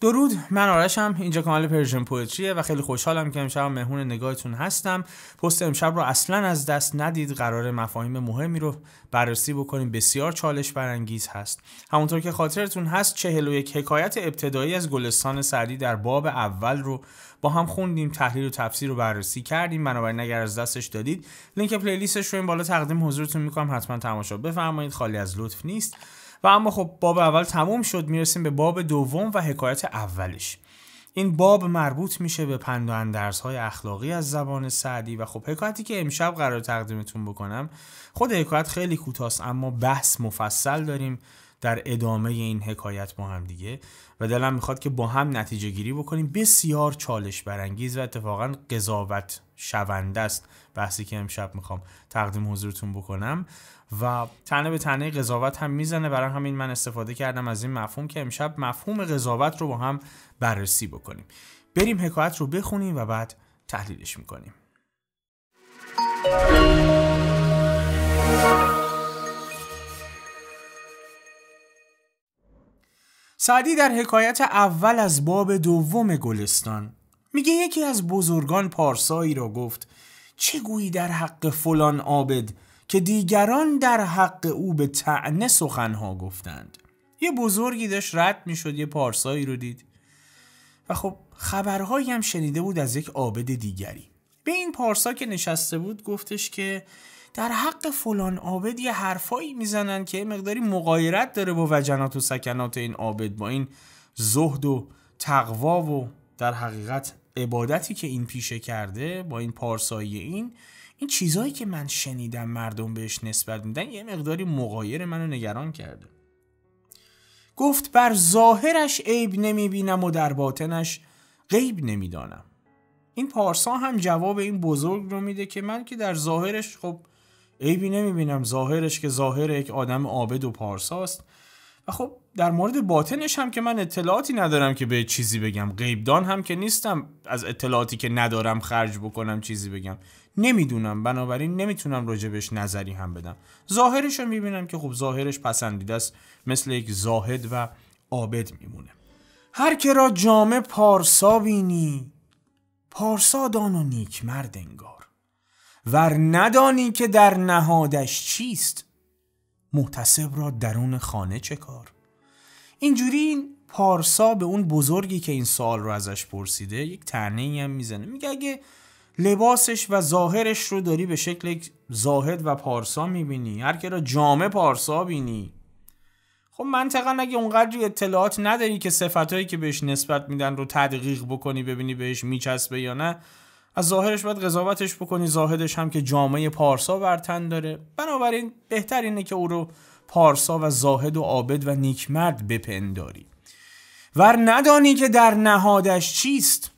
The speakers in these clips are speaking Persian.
درود من آرشم اینجا کانال پرژن پوئتریه و خیلی خوشحالم که امشب مهمون نگاهتون هستم پست امشب رو اصلا از دست ندید قرار مفاهیم مهمی رو بررسی بکنیم بسیار چالش برانگیز هست همونطور که خاطرتون هست چهل و یک حکایت ابتدایی از گلستان سعدی در باب اول رو با هم خوندیم تحلیل و تفسیر رو بررسی کردیم بنابراین اگر از دستش دادید لینک پلیلیستش رو این بالا تقدیم حضورتون میکنم حتما تماشا بفرمایید خالی از لطف نیست و اما خب باب اول تموم شد میرسیم به باب دوم و حکایت اولش این باب مربوط میشه به پند و های اخلاقی از زبان سعدی و خب حکایتی که امشب قرار تقدیمتون بکنم خود حکایت خیلی کوتاست اما بحث مفصل داریم در ادامه این حکایت با هم دیگه و دلم میخواد که با هم نتیجه گیری بکنیم بسیار چالش برانگیز و اتفاقا قضاوت شونده است بحثی که امشب میخوام تقدیم حضورتون بکنم و تنه به تنه قضاوت هم میزنه برای همین من استفاده کردم از این مفهوم که امشب مفهوم قضاوت رو با هم بررسی بکنیم بریم حکایت رو بخونیم و بعد تحلیلش میکنیم سعدی در حکایت اول از باب دوم گلستان میگه یکی از بزرگان پارسایی را گفت چه گویی در حق فلان عابد که دیگران در حق او به تعنه سخنها گفتند یه بزرگی داشت رد شد یه پارسایی رو دید و خب خبرهایی هم شنیده بود از یک عابد دیگری به این پارسا که نشسته بود گفتش که در حق فلان عابد یه حرفایی میزنن که مقداری مقایرت داره با وجنات و سکنات این عابد با این زهد و تقوا و در حقیقت عبادتی که این پیشه کرده با این پارسایی این این چیزهایی که من شنیدم مردم بهش نسبت میدن یه مقداری مقایر منو نگران کرده گفت بر ظاهرش عیب نمیبینم و در باطنش غیب نمیدانم این پارسا هم جواب این بزرگ رو میده که من که در ظاهرش خب عیبی نمیبینم ظاهرش که ظاهر یک آدم عابد و پارساست خب در مورد باطنش هم که من اطلاعاتی ندارم که به چیزی بگم غیبدان هم که نیستم از اطلاعاتی که ندارم خرج بکنم چیزی بگم نمیدونم بنابراین نمیتونم راجبش نظری هم بدم ظاهرش رو میبینم که خب ظاهرش پسندیده است مثل یک زاهد و عابد میمونه هر که را جامع پارسا بینی پارسا دان و نیک مرد انگار ور ندانی که در نهادش چیست محتسب را درون خانه چه کار؟ اینجوری این پارسا به اون بزرگی که این سال رو ازش پرسیده یک ای هم میزنه میگه اگه لباسش و ظاهرش رو داری به شکل زاهد و پارسا میبینی هر که را جامع پارسا بینی خب منطقا اگه اونقدر اطلاعات نداری که صفتهایی که بهش نسبت میدن رو تدقیق بکنی ببینی بهش میچسبه یا نه از ظاهرش باید قضاوتش بکنی زاهدش هم که جامعه پارسا برتن داره بنابراین بهتر اینه که او رو پارسا و زاهد و عابد و نیکمرد بپنداری ور ندانی که در نهادش چیست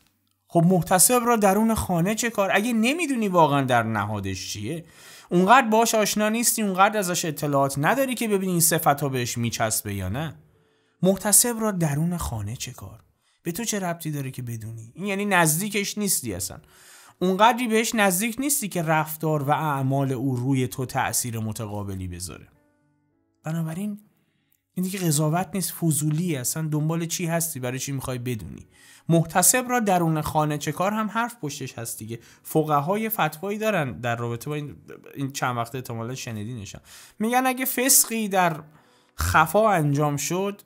خب محتسب را درون خانه چه کار اگه نمیدونی واقعا در نهادش چیه اونقدر باش آشنا نیستی اونقدر ازش اطلاعات نداری که ببینی این صفت ها بهش میچسبه یا نه محتسب را درون خانه چه کار به تو چه ربطی داره که بدونی این یعنی نزدیکش نیستی اصلا اونقدری بهش نزدیک نیستی که رفتار و اعمال او روی تو تأثیر متقابلی بذاره بنابراین این دیگه قضاوت نیست فضولی اصلا دنبال چی هستی برای چی میخوای بدونی محتسب را درون خانه چه کار هم حرف پشتش هست دیگه فقهای فتوایی دارن در رابطه با این, چند وقت شنیدی شنیدینشم میگن اگه فسقی در خفا انجام شد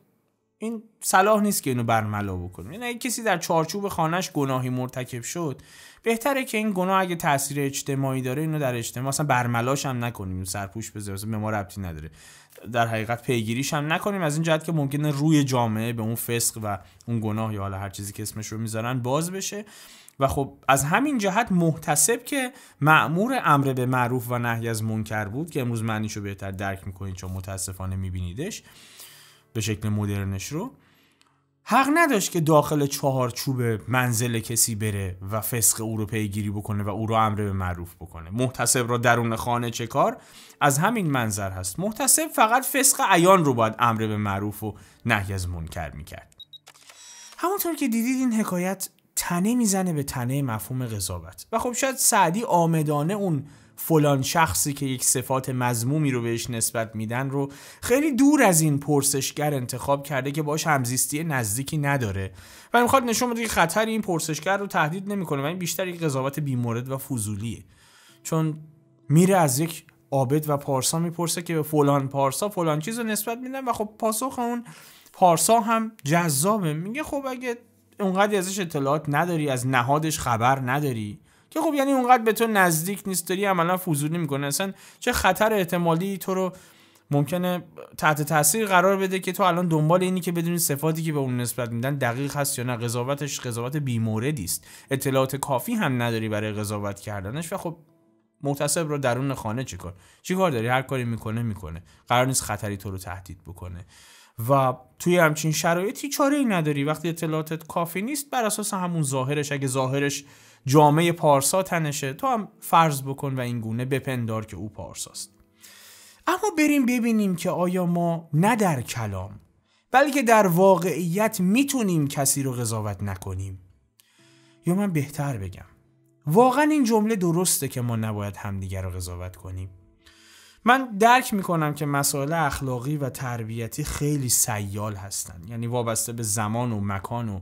این صلاح نیست که اینو برملا بکنیم یعنی اگه کسی در چارچوب خانهش گناهی مرتکب شد بهتره که این گناه اگه تاثیر اجتماعی داره اینو در اجتماع اصلا برملاش هم نکنیم سرپوش بذاریم به ما ربطی نداره در حقیقت پیگیریش هم نکنیم از این جهت که ممکنه روی جامعه به اون فسق و اون گناه یا حالا هر چیزی که اسمش رو میذارن باز بشه و خب از همین جهت محتسب که معمور امر به معروف و نهی از منکر بود که امروز معنیشو بهتر درک میکنید چون متاسفانه میبینیدش به شکل مدرنش رو حق نداشت که داخل چهارچوب منزل کسی بره و فسق او رو پیگیری بکنه و او رو امر به معروف بکنه محتسب را درون خانه چه کار از همین منظر هست محتسب فقط فسق عیان رو باید امر به معروف و نهی از منکر میکرد همونطور که دیدید این حکایت تنه میزنه به تنه مفهوم قضاوت و خب شاید سعدی آمدانه اون فلان شخصی که یک صفات مزمومی رو بهش نسبت میدن رو خیلی دور از این پرسشگر انتخاب کرده که باش همزیستی نزدیکی نداره و میخواد نشون بده که خطر این پرسشگر رو تهدید نمیکنه و این بیشتر یک قضاوت بیمورد و فضولیه چون میره از یک عابد و پارسا میپرسه که به فلان پارسا فلان چیز رو نسبت میدن و خب پاسخ اون پارسا هم جذابه میگه خب اگه اونقدر ازش اطلاعات نداری از نهادش خبر نداری که خب یعنی اونقدر به تو نزدیک نیست داری عملا نمی کنه اصلا چه خطر احتمالی تو رو ممکنه تحت تاثیر قرار بده که تو الان دنبال اینی که بدونی صفاتی که به اون نسبت میدن دقیق هست یا نه قضاوتش قضاوت بیموردی است اطلاعات کافی هم نداری برای قضاوت کردنش و خب محتسب رو درون خانه چیکار چیکار داری هر کاری میکنه میکنه قرار نیست خطری تو رو تهدید بکنه و توی همچین شرایطی چاره ای نداری وقتی اطلاعاتت کافی نیست بر اساس همون ظاهرش اگه ظاهرش جامعه پارسا تنشه تو هم فرض بکن و این گونه بپندار که او پارساست اما بریم ببینیم که آیا ما نه در کلام بلکه در واقعیت میتونیم کسی رو قضاوت نکنیم یا من بهتر بگم واقعا این جمله درسته که ما نباید همدیگر رو قضاوت کنیم من درک میکنم که مسائل اخلاقی و تربیتی خیلی سیال هستن یعنی وابسته به زمان و مکان و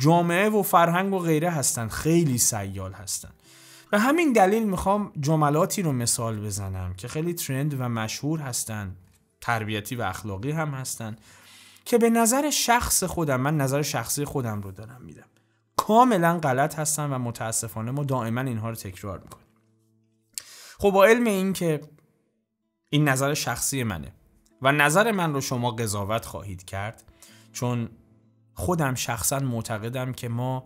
جامعه و فرهنگ و غیره هستن خیلی سیال هستن به همین دلیل میخوام جملاتی رو مثال بزنم که خیلی ترند و مشهور هستن تربیتی و اخلاقی هم هستن که به نظر شخص خودم من نظر شخصی خودم رو دارم میدم کاملا غلط هستن و متاسفانه ما دائما اینها رو تکرار میکنیم خب با علم این که این نظر شخصی منه و نظر من رو شما قضاوت خواهید کرد چون خودم شخصا معتقدم که ما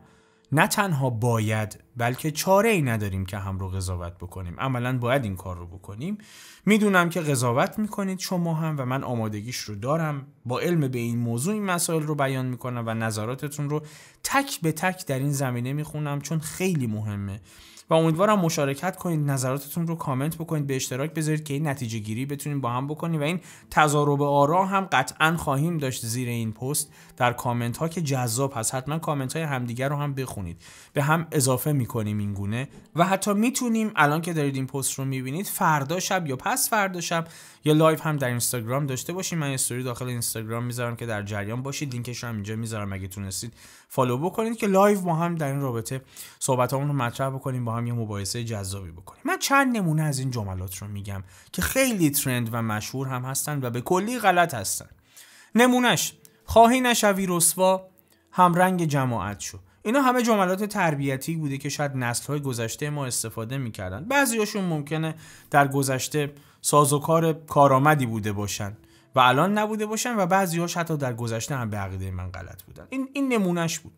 نه تنها باید بلکه چاره ای نداریم که هم رو قضاوت بکنیم عملا باید این کار رو بکنیم میدونم که قضاوت میکنید شما هم و من آمادگیش رو دارم با علم به این موضوع این مسائل رو بیان میکنم و نظراتتون رو تک به تک در این زمینه میخونم چون خیلی مهمه و امیدوارم مشارکت کنید نظراتتون رو کامنت بکنید به اشتراک بذارید که این نتیجه گیری بتونیم با هم بکنیم و این تضارب آرا هم قطعا خواهیم داشت زیر این پست در کامنت ها که جذاب هست حتما کامنت های همدیگر رو هم بخونید به هم اضافه میکنیم این گونه و حتی میتونیم الان که دارید این پست رو میبینید فردا شب یا پس فردا شب یا لایو هم در اینستاگرام داشته باشیم من استوری داخل اینستاگرام میذارم که در جریان باشید لینکش رو هم اینجا میذارم اگه تونستید فالو بکنید که لایو با هم در این رابطه صحبت رو مطرح بکنیم با هم یه مباحثه جذابی بکنیم من چند نمونه از این جملات رو میگم که خیلی ترند و مشهور هم هستن و به کلی غلط هستن نمونهش خواهی نشوی رسوا هم رنگ جماعت شو اینا همه جملات تربیتی بوده که شاید نسل‌های گذشته ما استفاده میکردن بعضیاشون ممکنه در گذشته سازوکار کارآمدی بوده باشن و الان نبوده باشن و هاش حتی در گذشته هم به عقیده من غلط بودن این این نمونهش بود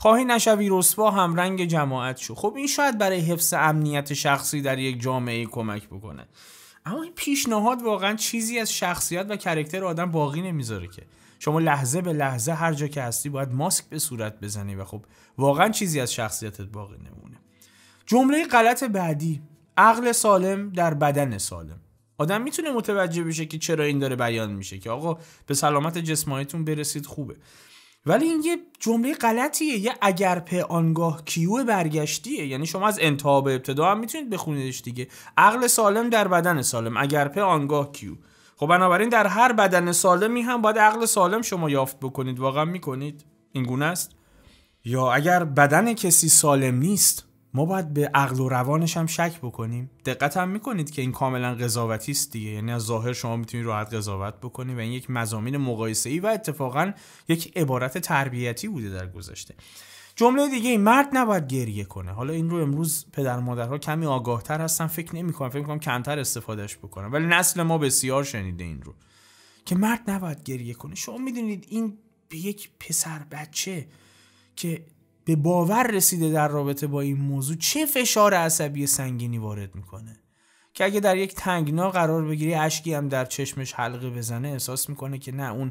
خواهی نشوی رسوا هم رنگ جماعت شو خب این شاید برای حفظ امنیت شخصی در یک جامعه کمک بکنه اما این پیشنهاد واقعا چیزی از شخصیت و کرکتر آدم باقی نمیذاره که شما لحظه به لحظه هر جا که هستی باید ماسک به صورت بزنی و خب واقعا چیزی از شخصیتت باقی نمونه جمله غلط بعدی عقل سالم در بدن سالم آدم میتونه متوجه بشه که چرا این داره بیان میشه که آقا به سلامت جسمانیتون برسید خوبه ولی این یه جمله غلطیه یه اگر په آنگاه کیو برگشتیه یعنی شما از انتها به ابتدا هم میتونید بخونیدش دیگه عقل سالم در بدن سالم اگر په آنگاه کیو خب بنابراین در هر بدن سالمی هم باید عقل سالم شما یافت بکنید واقعا میکنید این گونه است یا اگر بدن کسی سالم نیست ما باید به عقل و روانش هم شک بکنیم دقت هم میکنید که این کاملا قضاوتی است دیگه یعنی از ظاهر شما میتونید راحت قضاوت بکنید و این یک مزامین مقایسه ای و اتفاقا یک عبارت تربیتی بوده در گذشته جمله دیگه این مرد نباید گریه کنه حالا این رو امروز پدر مادرها کمی آگاهتر هستن فکر کنم فکر میکنم کمتر استفادهش بکنم ولی نسل ما بسیار شنیده این رو که مرد نباید گریه کنه شما میدونید این به یک پسر بچه که به باور رسیده در رابطه با این موضوع چه فشار عصبی سنگینی وارد میکنه که اگه در یک تنگنا قرار بگیری اشکی هم در چشمش حلقه بزنه احساس میکنه که نه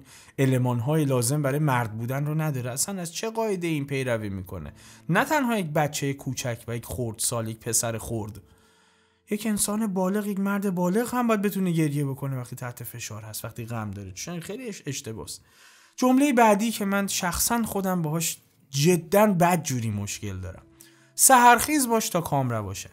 اون های لازم برای مرد بودن رو نداره اصلا از چه قاعده این پیروی میکنه نه تنها یک بچه کوچک و یک خورد سال یک پسر خورد یک انسان بالغ یک مرد بالغ هم باید بتونه گریه بکنه وقتی تحت فشار هست وقتی غم داره چون خیلی اشتباس جمله بعدی که من شخصا خودم باهاش جدا جوری مشکل دارم سهرخیز باش تا کام روا شوی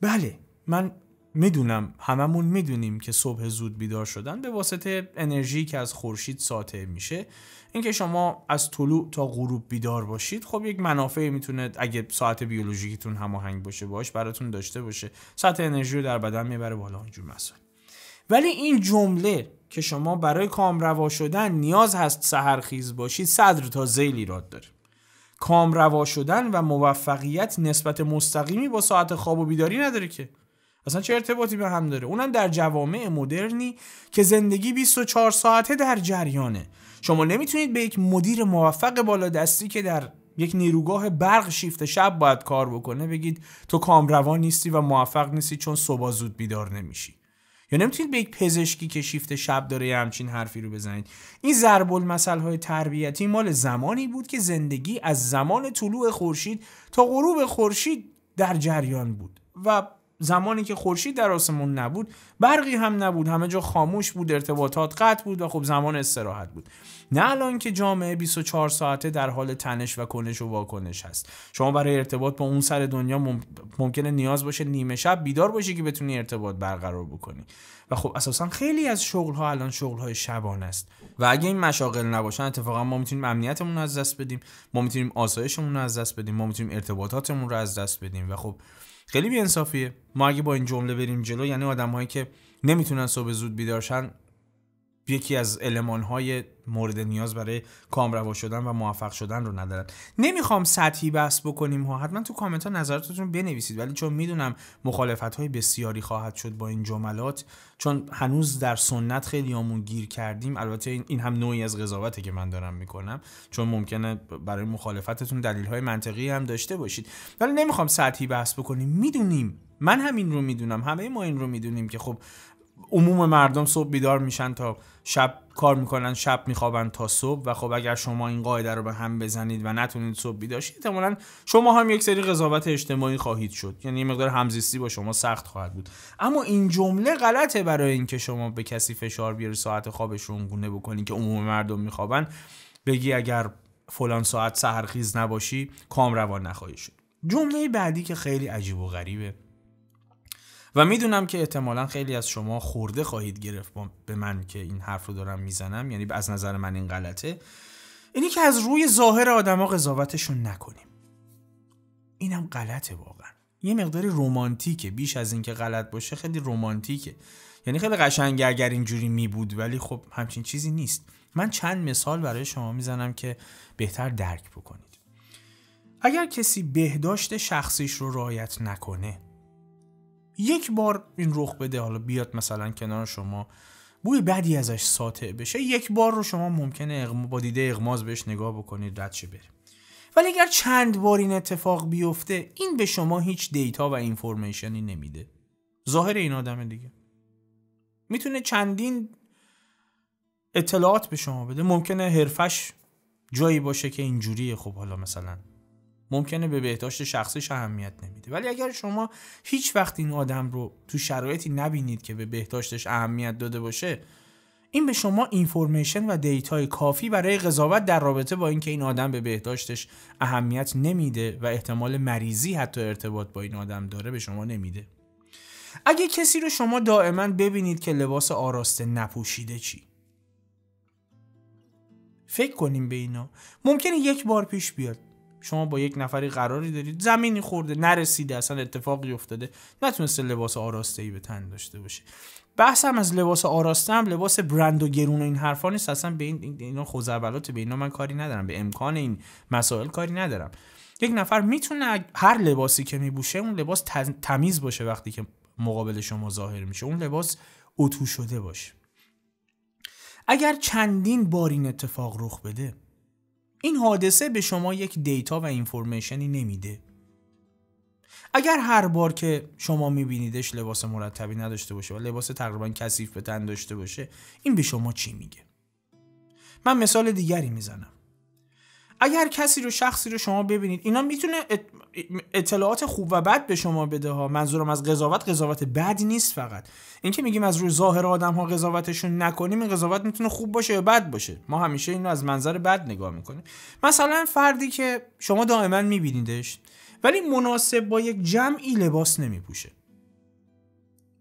بله من میدونم هممون میدونیم که صبح زود بیدار شدن به واسطه انرژی که از خورشید ساطع میشه اینکه شما از طلوع تا غروب بیدار باشید خب یک منافعی میتونه اگه ساعت بیولوژیکیتون هماهنگ باشه باش براتون داشته باشه ساعت انرژی رو در بدن میبره بالا اونجور مسائل ولی این جمله که شما برای کامروا شدن نیاز هست سهرخیز باشید صدر تا زیلی ایراد داره کامروا شدن و موفقیت نسبت مستقیمی با ساعت خواب و بیداری نداره که اصلا چه ارتباطی به هم داره اونم در جوامع مدرنی که زندگی 24 ساعته در جریانه شما نمیتونید به یک مدیر موفق بالادستی که در یک نیروگاه برق شیفت شب باید کار بکنه بگید تو کامروا نیستی و موفق نیستی چون صبح زود بیدار نمیشی یا نمیتونید به یک پزشکی که شیفت شب داره همچین حرفی رو بزنید این ضرب المثل های تربیتی مال زمانی بود که زندگی از زمان طلوع خورشید تا غروب خورشید در جریان بود و زمانی که خورشید در آسمون نبود برقی هم نبود همه جا خاموش بود ارتباطات قطع بود و خب زمان استراحت بود نه الان که جامعه 24 ساعته در حال تنش و کنش و واکنش هست شما برای ارتباط با اون سر دنیا ممکنه نیاز باشه نیمه شب بیدار باشی که بتونی ارتباط برقرار بکنی و خب اساسا خیلی از شغل ها الان شغل های شبانه است و اگه این مشاغل نباشن اتفاقا ما میتونیم امنیتمون رو از دست بدیم ما میتونیم آسایشمون رو از دست بدیم ما میتونیم ارتباطاتمون رو از دست بدیم و خب خیلی بی‌انصافیه ما اگه با این جمله بریم جلو یعنی آدمایی که نمیتونن صبح زود بیدارشن یکی از های مورد نیاز برای کامروا شدن و موفق شدن رو ندارد نمیخوام سطحی بحث بکنیم ها حتما تو کامنت ها نظراتتون بنویسید ولی چون میدونم مخالفت های بسیاری خواهد شد با این جملات چون هنوز در سنت خیلی آمون گیر کردیم البته این هم نوعی از قضاوته که من دارم میکنم چون ممکنه برای مخالفتتون دلیل های منطقی هم داشته باشید ولی نمیخوام سطحی بحث بکنیم میدونیم من همین رو میدونم همه ما این رو میدونیم که خب عموم مردم صبح بیدار میشن تا شب کار میکنن شب میخوابن تا صبح و خب اگر شما این قاعده رو به هم بزنید و نتونید صبح بیداشید شید احتمالا شما هم یک سری قضاوت اجتماعی خواهید شد یعنی یه مقدار همزیستی با شما سخت خواهد بود اما این جمله غلطه برای اینکه شما به کسی فشار بیاری ساعت خوابش رو گونه بکنی که عموم مردم میخوابن بگی اگر فلان ساعت سهرخیز نباشی کام روان نخواهی شد جمله بعدی که خیلی عجیب و غریبه و میدونم که احتمالا خیلی از شما خورده خواهید گرفت به من که این حرف رو دارم میزنم یعنی از نظر من این غلطه اینی که از روی ظاهر آدما قضاوتشون نکنیم اینم غلطه واقعا یه مقداری رومانتیکه بیش از اینکه غلط باشه خیلی رومانتیکه یعنی خیلی قشنگ اگر اینجوری می بود ولی خب همچین چیزی نیست من چند مثال برای شما میزنم که بهتر درک بکنید اگر کسی بهداشت شخصیش رو رعایت نکنه یک بار این رخ بده حالا بیاد مثلا کنار شما بوی بدی ازش ساطع بشه یک بار رو شما ممکنه اغم... با دیده اغماز بهش نگاه بکنید رد شه بره ولی اگر چند بار این اتفاق بیفته این به شما هیچ دیتا و اینفورمیشنی نمیده ظاهر این آدم دیگه میتونه چندین اطلاعات به شما بده ممکنه حرفش جایی باشه که اینجوریه خب حالا مثلا ممکنه به بهداشت شخصیش اهمیت نمیده ولی اگر شما هیچ وقت این آدم رو تو شرایطی نبینید که به بهداشتش اهمیت داده باشه این به شما اینفورمیشن و دیتای کافی برای قضاوت در رابطه با اینکه این آدم به بهداشتش اهمیت نمیده و احتمال مریضی حتی ارتباط با این آدم داره به شما نمیده اگه کسی رو شما دائما ببینید که لباس آراسته نپوشیده چی فکر کنیم به اینا ممکنه یک بار پیش بیاد شما با یک نفری قراری دارید زمینی خورده نرسیده اصلا اتفاقی افتاده نتونسته لباس آراسته ای به تن داشته باشه بحثم از لباس آراسته هم لباس برند و گرون و این حرفا نیست اصلا به این اینا خزعبلات به من کاری ندارم به امکان این مسائل کاری ندارم یک نفر میتونه هر لباسی که میبوشه اون لباس تمیز باشه وقتی که مقابل شما ظاهر میشه اون لباس اتو شده باشه اگر چندین بار این اتفاق رخ بده این حادثه به شما یک دیتا و اینفورمیشنی نمیده اگر هر بار که شما میبینیدش لباس مرتبی نداشته باشه و لباس تقریبا کثیف به تن داشته باشه این به شما چی میگه من مثال دیگری میزنم اگر کسی رو شخصی رو شما ببینید اینا میتونه اطلاعات خوب و بد به شما بده ها منظورم از قضاوت قضاوت بد نیست فقط اینکه میگیم از روی ظاهر آدم ها قضاوتشون نکنیم این قضاوت میتونه خوب باشه یا بد باشه ما همیشه اینو از منظر بد نگاه میکنیم مثلا فردی که شما دائما میبینیدش ولی مناسب با یک جمعی لباس نمیپوشه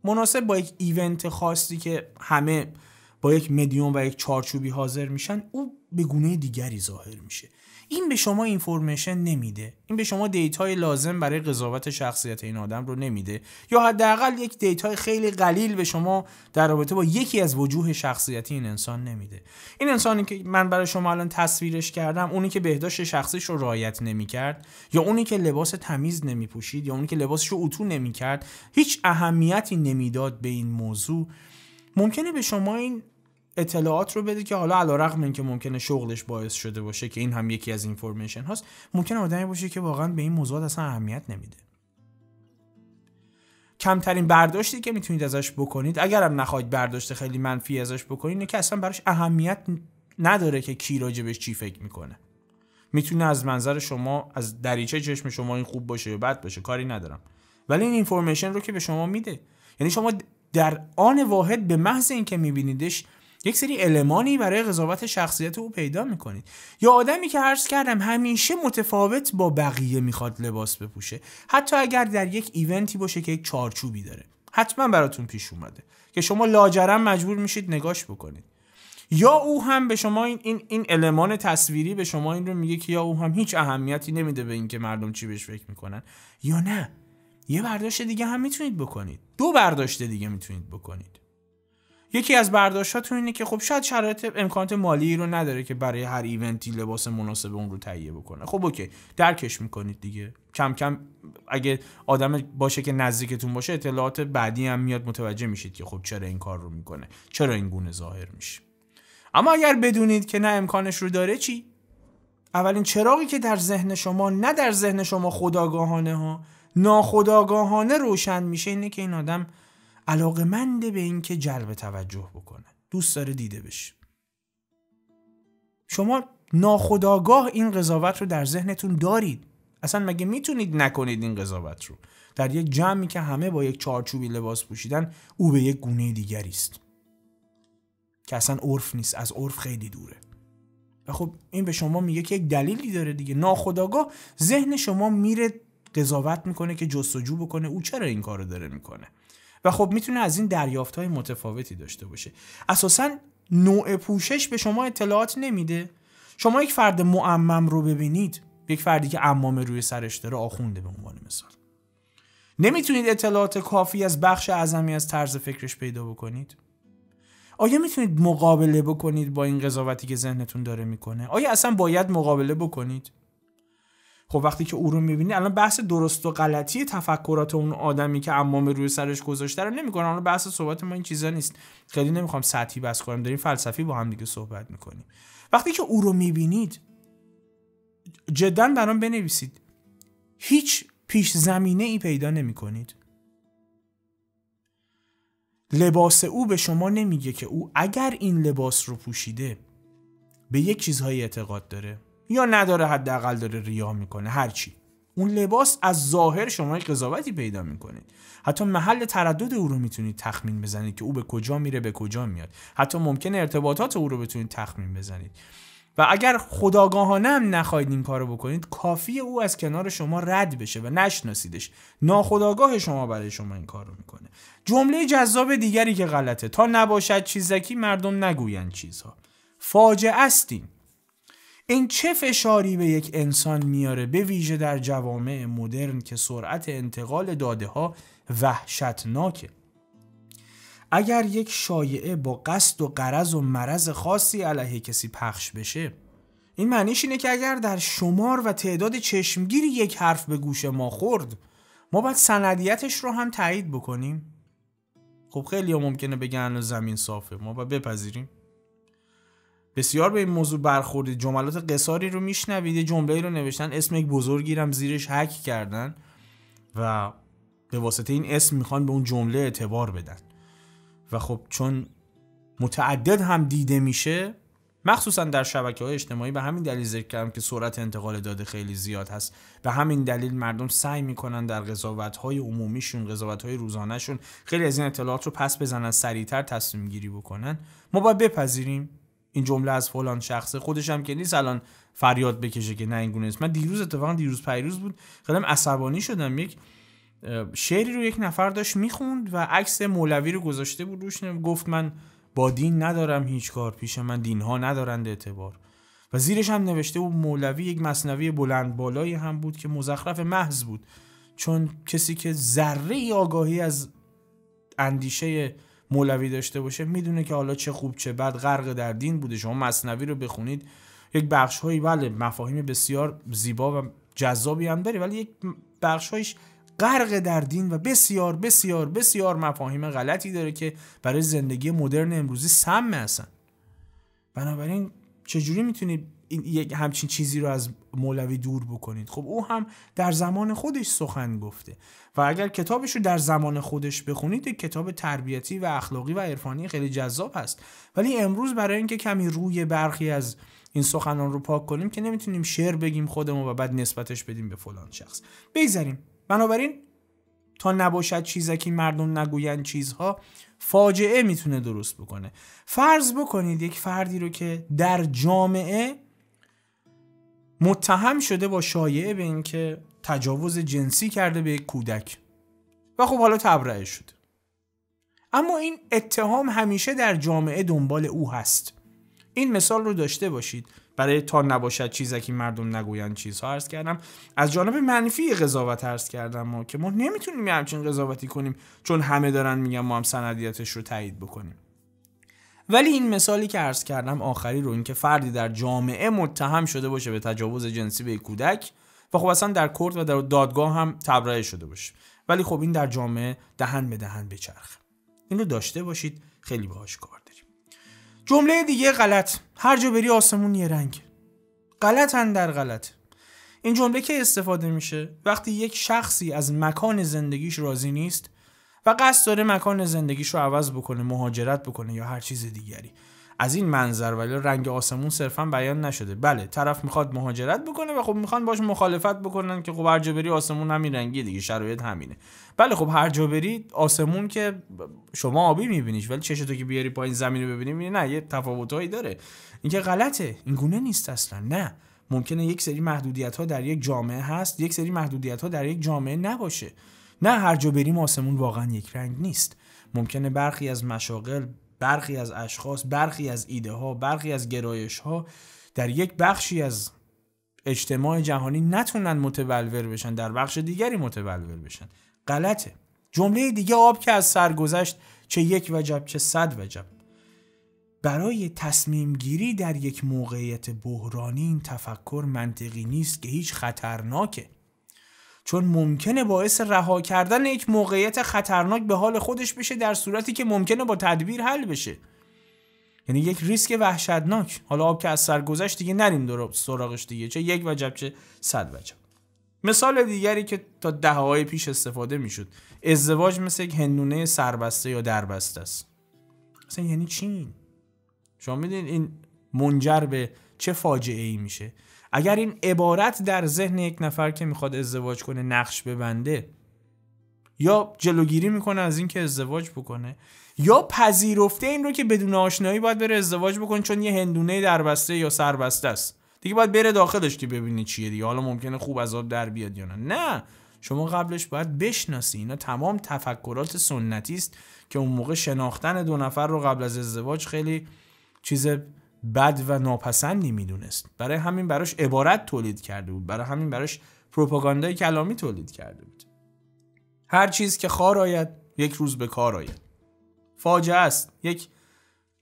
مناسب با یک ایونت خاصی که همه با یک مدیوم و یک چارچوبی حاضر میشن او به گونه دیگری ظاهر میشه این به شما اینفورمیشن نمیده این به شما دیتای لازم برای قضاوت شخصیت این آدم رو نمیده یا حداقل یک دیتای خیلی قلیل به شما در رابطه با یکی از وجوه شخصیتی این انسان نمیده این انسانی که من برای شما الان تصویرش کردم اونی که بهداشت شخصیش رو رعایت نمیکرد یا اونی که لباس تمیز نمیپوشید یا اونی که لباسش رو اتو نمیکرد هیچ اهمیتی نمیداد به این موضوع ممکنه به شما این اطلاعات رو بده که حالا رغم که ممکنه شغلش باعث شده باشه که این هم یکی از اینفورمیشن هاست ممکنه آدمی باشه که واقعا به این موضوعات اصلا اهمیت نمیده کمترین برداشتی که میتونید ازش بکنید اگرم نخواهید برداشت خیلی منفی ازش بکنید اینه که اصلا براش اهمیت نداره که کی راجبش چی فکر میکنه میتونه از منظر شما از دریچه چشم شما این خوب باشه یا بد باشه کاری ندارم ولی این اینفورمیشن رو که به شما میده یعنی شما در آن واحد به محض اینکه میبینیدش یک سری المانی برای قضاوت شخصیت او پیدا میکنید یا آدمی که عرض کردم همیشه متفاوت با بقیه میخواد لباس بپوشه حتی اگر در یک ایونتی باشه که یک چارچوبی داره حتما براتون پیش اومده که شما لاجرم مجبور میشید نگاش بکنید یا او هم به شما این این, این المان تصویری به شما این رو میگه که یا او هم هیچ اهمیتی نمیده به اینکه مردم چی بهش فکر میکنن یا نه یه برداشت دیگه هم میتونید بکنید دو برداشت دیگه میتونید بکنید یکی از برداشتاتون اینه که خب شاید شرایط امکانات مالی رو نداره که برای هر ایونتی لباس مناسب اون رو تهیه بکنه خب اوکی درکش میکنید دیگه کم کم اگه آدم باشه که نزدیکتون باشه اطلاعات بعدی هم میاد متوجه میشید که خب چرا این کار رو میکنه چرا این گونه ظاهر میشه اما اگر بدونید که نه امکانش رو داره چی اولین چراغی که در ذهن شما نه در ذهن شما خداگاهانه ها ناخداگاهانه روشن میشه اینه که این آدم علاقمنده به اینکه جلب توجه بکنه دوست داره دیده بشه شما ناخداگاه این قضاوت رو در ذهنتون دارید اصلا مگه میتونید نکنید این قضاوت رو در یک جمعی که همه با یک چارچوبی لباس پوشیدن او به یک گونه دیگری است که اصلا عرف نیست از عرف خیلی دوره و خب این به شما میگه که یک دلیلی داره دیگه ناخداگاه ذهن شما میره قضاوت میکنه که جستجو بکنه او چرا این کارو داره میکنه و خب میتونه از این دریافت های متفاوتی داشته باشه اساسا نوع پوشش به شما اطلاعات نمیده شما یک فرد معمم رو ببینید یک فردی که امام روی سرش داره آخونده به عنوان مثال نمیتونید اطلاعات کافی از بخش اعظمی از طرز فکرش پیدا بکنید آیا میتونید مقابله بکنید با این قضاوتی که ذهنتون داره میکنه آیا اصلا باید مقابله بکنید خب وقتی که او رو میبینی الان بحث درست و غلطی تفکرات اون آدمی که امام روی سرش گذاشته رو نمیکنم الان بحث صحبت ما این چیزا نیست خیلی نمیخوام سطحی بس کنم داریم فلسفی با هم دیگه صحبت میکنیم وقتی که او رو میبینید جدا برام بنویسید هیچ پیش زمینه ای پیدا نمیکنید. لباس او به شما نمیگه که او اگر این لباس رو پوشیده به یک چیزهایی اعتقاد داره یا نداره حداقل داره ریا میکنه هرچی اون لباس از ظاهر شما قضاوتی پیدا میکنید حتی محل تردد او رو میتونید تخمین بزنید که او به کجا میره به کجا میاد حتی ممکن ارتباطات او رو بتونید تخمین بزنید و اگر خداگاهانه هم نخواهید این کارو بکنید کافی او از کنار شما رد بشه و نشناسیدش ناخداگاه شما برای شما این کار رو میکنه جمله جذاب دیگری که غلطه تا نباشد چیزکی مردم نگویند چیزها فاجعه استین این چه فشاری به یک انسان میاره به ویژه در جوامع مدرن که سرعت انتقال داده ها وحشتناکه اگر یک شایعه با قصد و قرض و مرض خاصی علیه کسی پخش بشه این معنیش اینه که اگر در شمار و تعداد چشمگیری یک حرف به گوش ما خورد ما باید سندیتش رو هم تایید بکنیم خب خیلی ها ممکنه بگن زمین صافه ما باید بپذیریم بسیار به این موضوع برخوردید جملات قصاری رو میشنوید جمله رو نوشتن اسم یک بزرگی زیرش هک کردن و به واسطه این اسم میخوان به اون جمله اعتبار بدن و خب چون متعدد هم دیده میشه مخصوصا در شبکه های اجتماعی به همین دلیل ذکر کردم که سرعت انتقال داده خیلی زیاد هست به همین دلیل مردم سعی میکنن در قضاوت های عمومیشون قضاوت های روزانهشون خیلی از این اطلاعات رو پس بزنن سریعتر تصمیم گیری بکنن ما باید بپذیریم این جمله از فلان شخصه خودش هم که نیست الان فریاد بکشه که نه اینگونه است من دیروز اتفاقا دیروز پیروز بود خیلی عصبانی شدم یک شعری رو یک نفر داشت میخوند و عکس مولوی رو گذاشته بود روش گفت من با دین ندارم هیچ کار پیش من دین ها ندارند اعتبار و زیرش هم نوشته بود مولوی یک مصنوی بلند بالایی هم بود که مزخرف محض بود چون کسی که ذره آگاهی از اندیشه مولوی داشته باشه میدونه که حالا چه خوب چه بد غرق در دین بوده شما مصنوی رو بخونید یک بخش هایی بله مفاهیم بسیار زیبا و جذابی هم داره ولی یک بخش هایش غرق در دین و بسیار بسیار بسیار مفاهیم غلطی داره که برای زندگی مدرن امروزی سم هستن بنابراین چجوری میتونی این یک همچین چیزی رو از مولوی دور بکنید خب او هم در زمان خودش سخن گفته و اگر کتابش رو در زمان خودش بخونید کتاب تربیتی و اخلاقی و عرفانی خیلی جذاب هست ولی امروز برای اینکه کمی روی برخی از این سخنان رو پاک کنیم که نمیتونیم شعر بگیم خودمون و بعد نسبتش بدیم به فلان شخص بگذاریم بنابراین تا نباشد چیزکی مردم نگویند چیزها فاجعه میتونه درست بکنه فرض بکنید یک فردی رو که در جامعه متهم شده با شایعه به اینکه تجاوز جنسی کرده به یک کودک و خب حالا تبرئه شد اما این اتهام همیشه در جامعه دنبال او هست این مثال رو داشته باشید برای تا نباشد چیزکی مردم نگویند چیزها عرض کردم از جانب منفی قضاوت عرض کردم ما که ما نمیتونیم همچین قضاوتی کنیم چون همه دارن میگن ما هم سندیتش رو تایید بکنیم ولی این مثالی که عرض کردم آخری رو اینکه فردی در جامعه متهم شده باشه به تجاوز جنسی به کودک و خب اصلا در کرد و در دادگاه هم تبرئه شده باشه ولی خب این در جامعه دهن به دهن بچرخه این رو داشته باشید خیلی باهاش کار داریم جمله دیگه غلط هر جا بری آسمون یه رنگ غلطن در غلط این جمله که استفاده میشه وقتی یک شخصی از مکان زندگیش راضی نیست و قصد داره مکان زندگیش رو عوض بکنه مهاجرت بکنه یا هر چیز دیگری از این منظر ولی رنگ آسمون صرفا بیان نشده بله طرف میخواد مهاجرت بکنه و خب میخوان باش مخالفت بکنن که خب هر بری آسمون همین رنگی دیگه شرایط همینه بله خب هر جا بری آسمون که شما آبی میبینیش ولی چشتو که بیاری پایین زمین رو ببینی نه یه تفاوتهایی داره اینکه غلطه این گونه نیست اصلا نه ممکنه یک سری محدودیت ها در یک جامعه هست یک سری محدودیت ها در یک جامعه نباشه نه هر جا بریم آسمون واقعا یک رنگ نیست ممکنه برخی از مشاغل برخی از اشخاص برخی از ایده ها برخی از گرایش ها در یک بخشی از اجتماع جهانی نتونن متولور بشن در بخش دیگری متولور بشن غلطه جمله دیگه آب که از سر گذشت چه یک وجب چه صد وجب برای تصمیم گیری در یک موقعیت بحرانی این تفکر منطقی نیست که هیچ خطرناکه چون ممکنه باعث رها کردن یک موقعیت خطرناک به حال خودش بشه در صورتی که ممکنه با تدبیر حل بشه یعنی یک ریسک وحشتناک حالا آب که از سر گذشت دیگه نریم سراغش دیگه چه یک وجب چه صد وجب مثال دیگری که تا دههای پیش استفاده میشد ازدواج مثل یک هندونه سربسته یا دربسته است مثلا یعنی چی شما میدونید این منجر به چه فاجعه ای میشه اگر این عبارت در ذهن یک نفر که میخواد ازدواج کنه نقش ببنده یا جلوگیری میکنه از اینکه ازدواج بکنه یا پذیرفته این رو که بدون آشنایی باید بره ازدواج بکنه چون یه هندونه دربسته یا سربسته است دیگه باید بره داخلش که ببینی چیه دیگه حالا ممکنه خوب آب در بیاد یا نه نه شما قبلش باید بشناسی اینا تمام تفکرات سنتی است که اون موقع شناختن دو نفر رو قبل از ازدواج خیلی چیز بد و ناپسندی میدونست برای همین براش عبارت تولید کرده بود برای همین براش پروپاگاندای کلامی تولید کرده بود هر چیز که خار آید یک روز به کار آید فاجعه است یک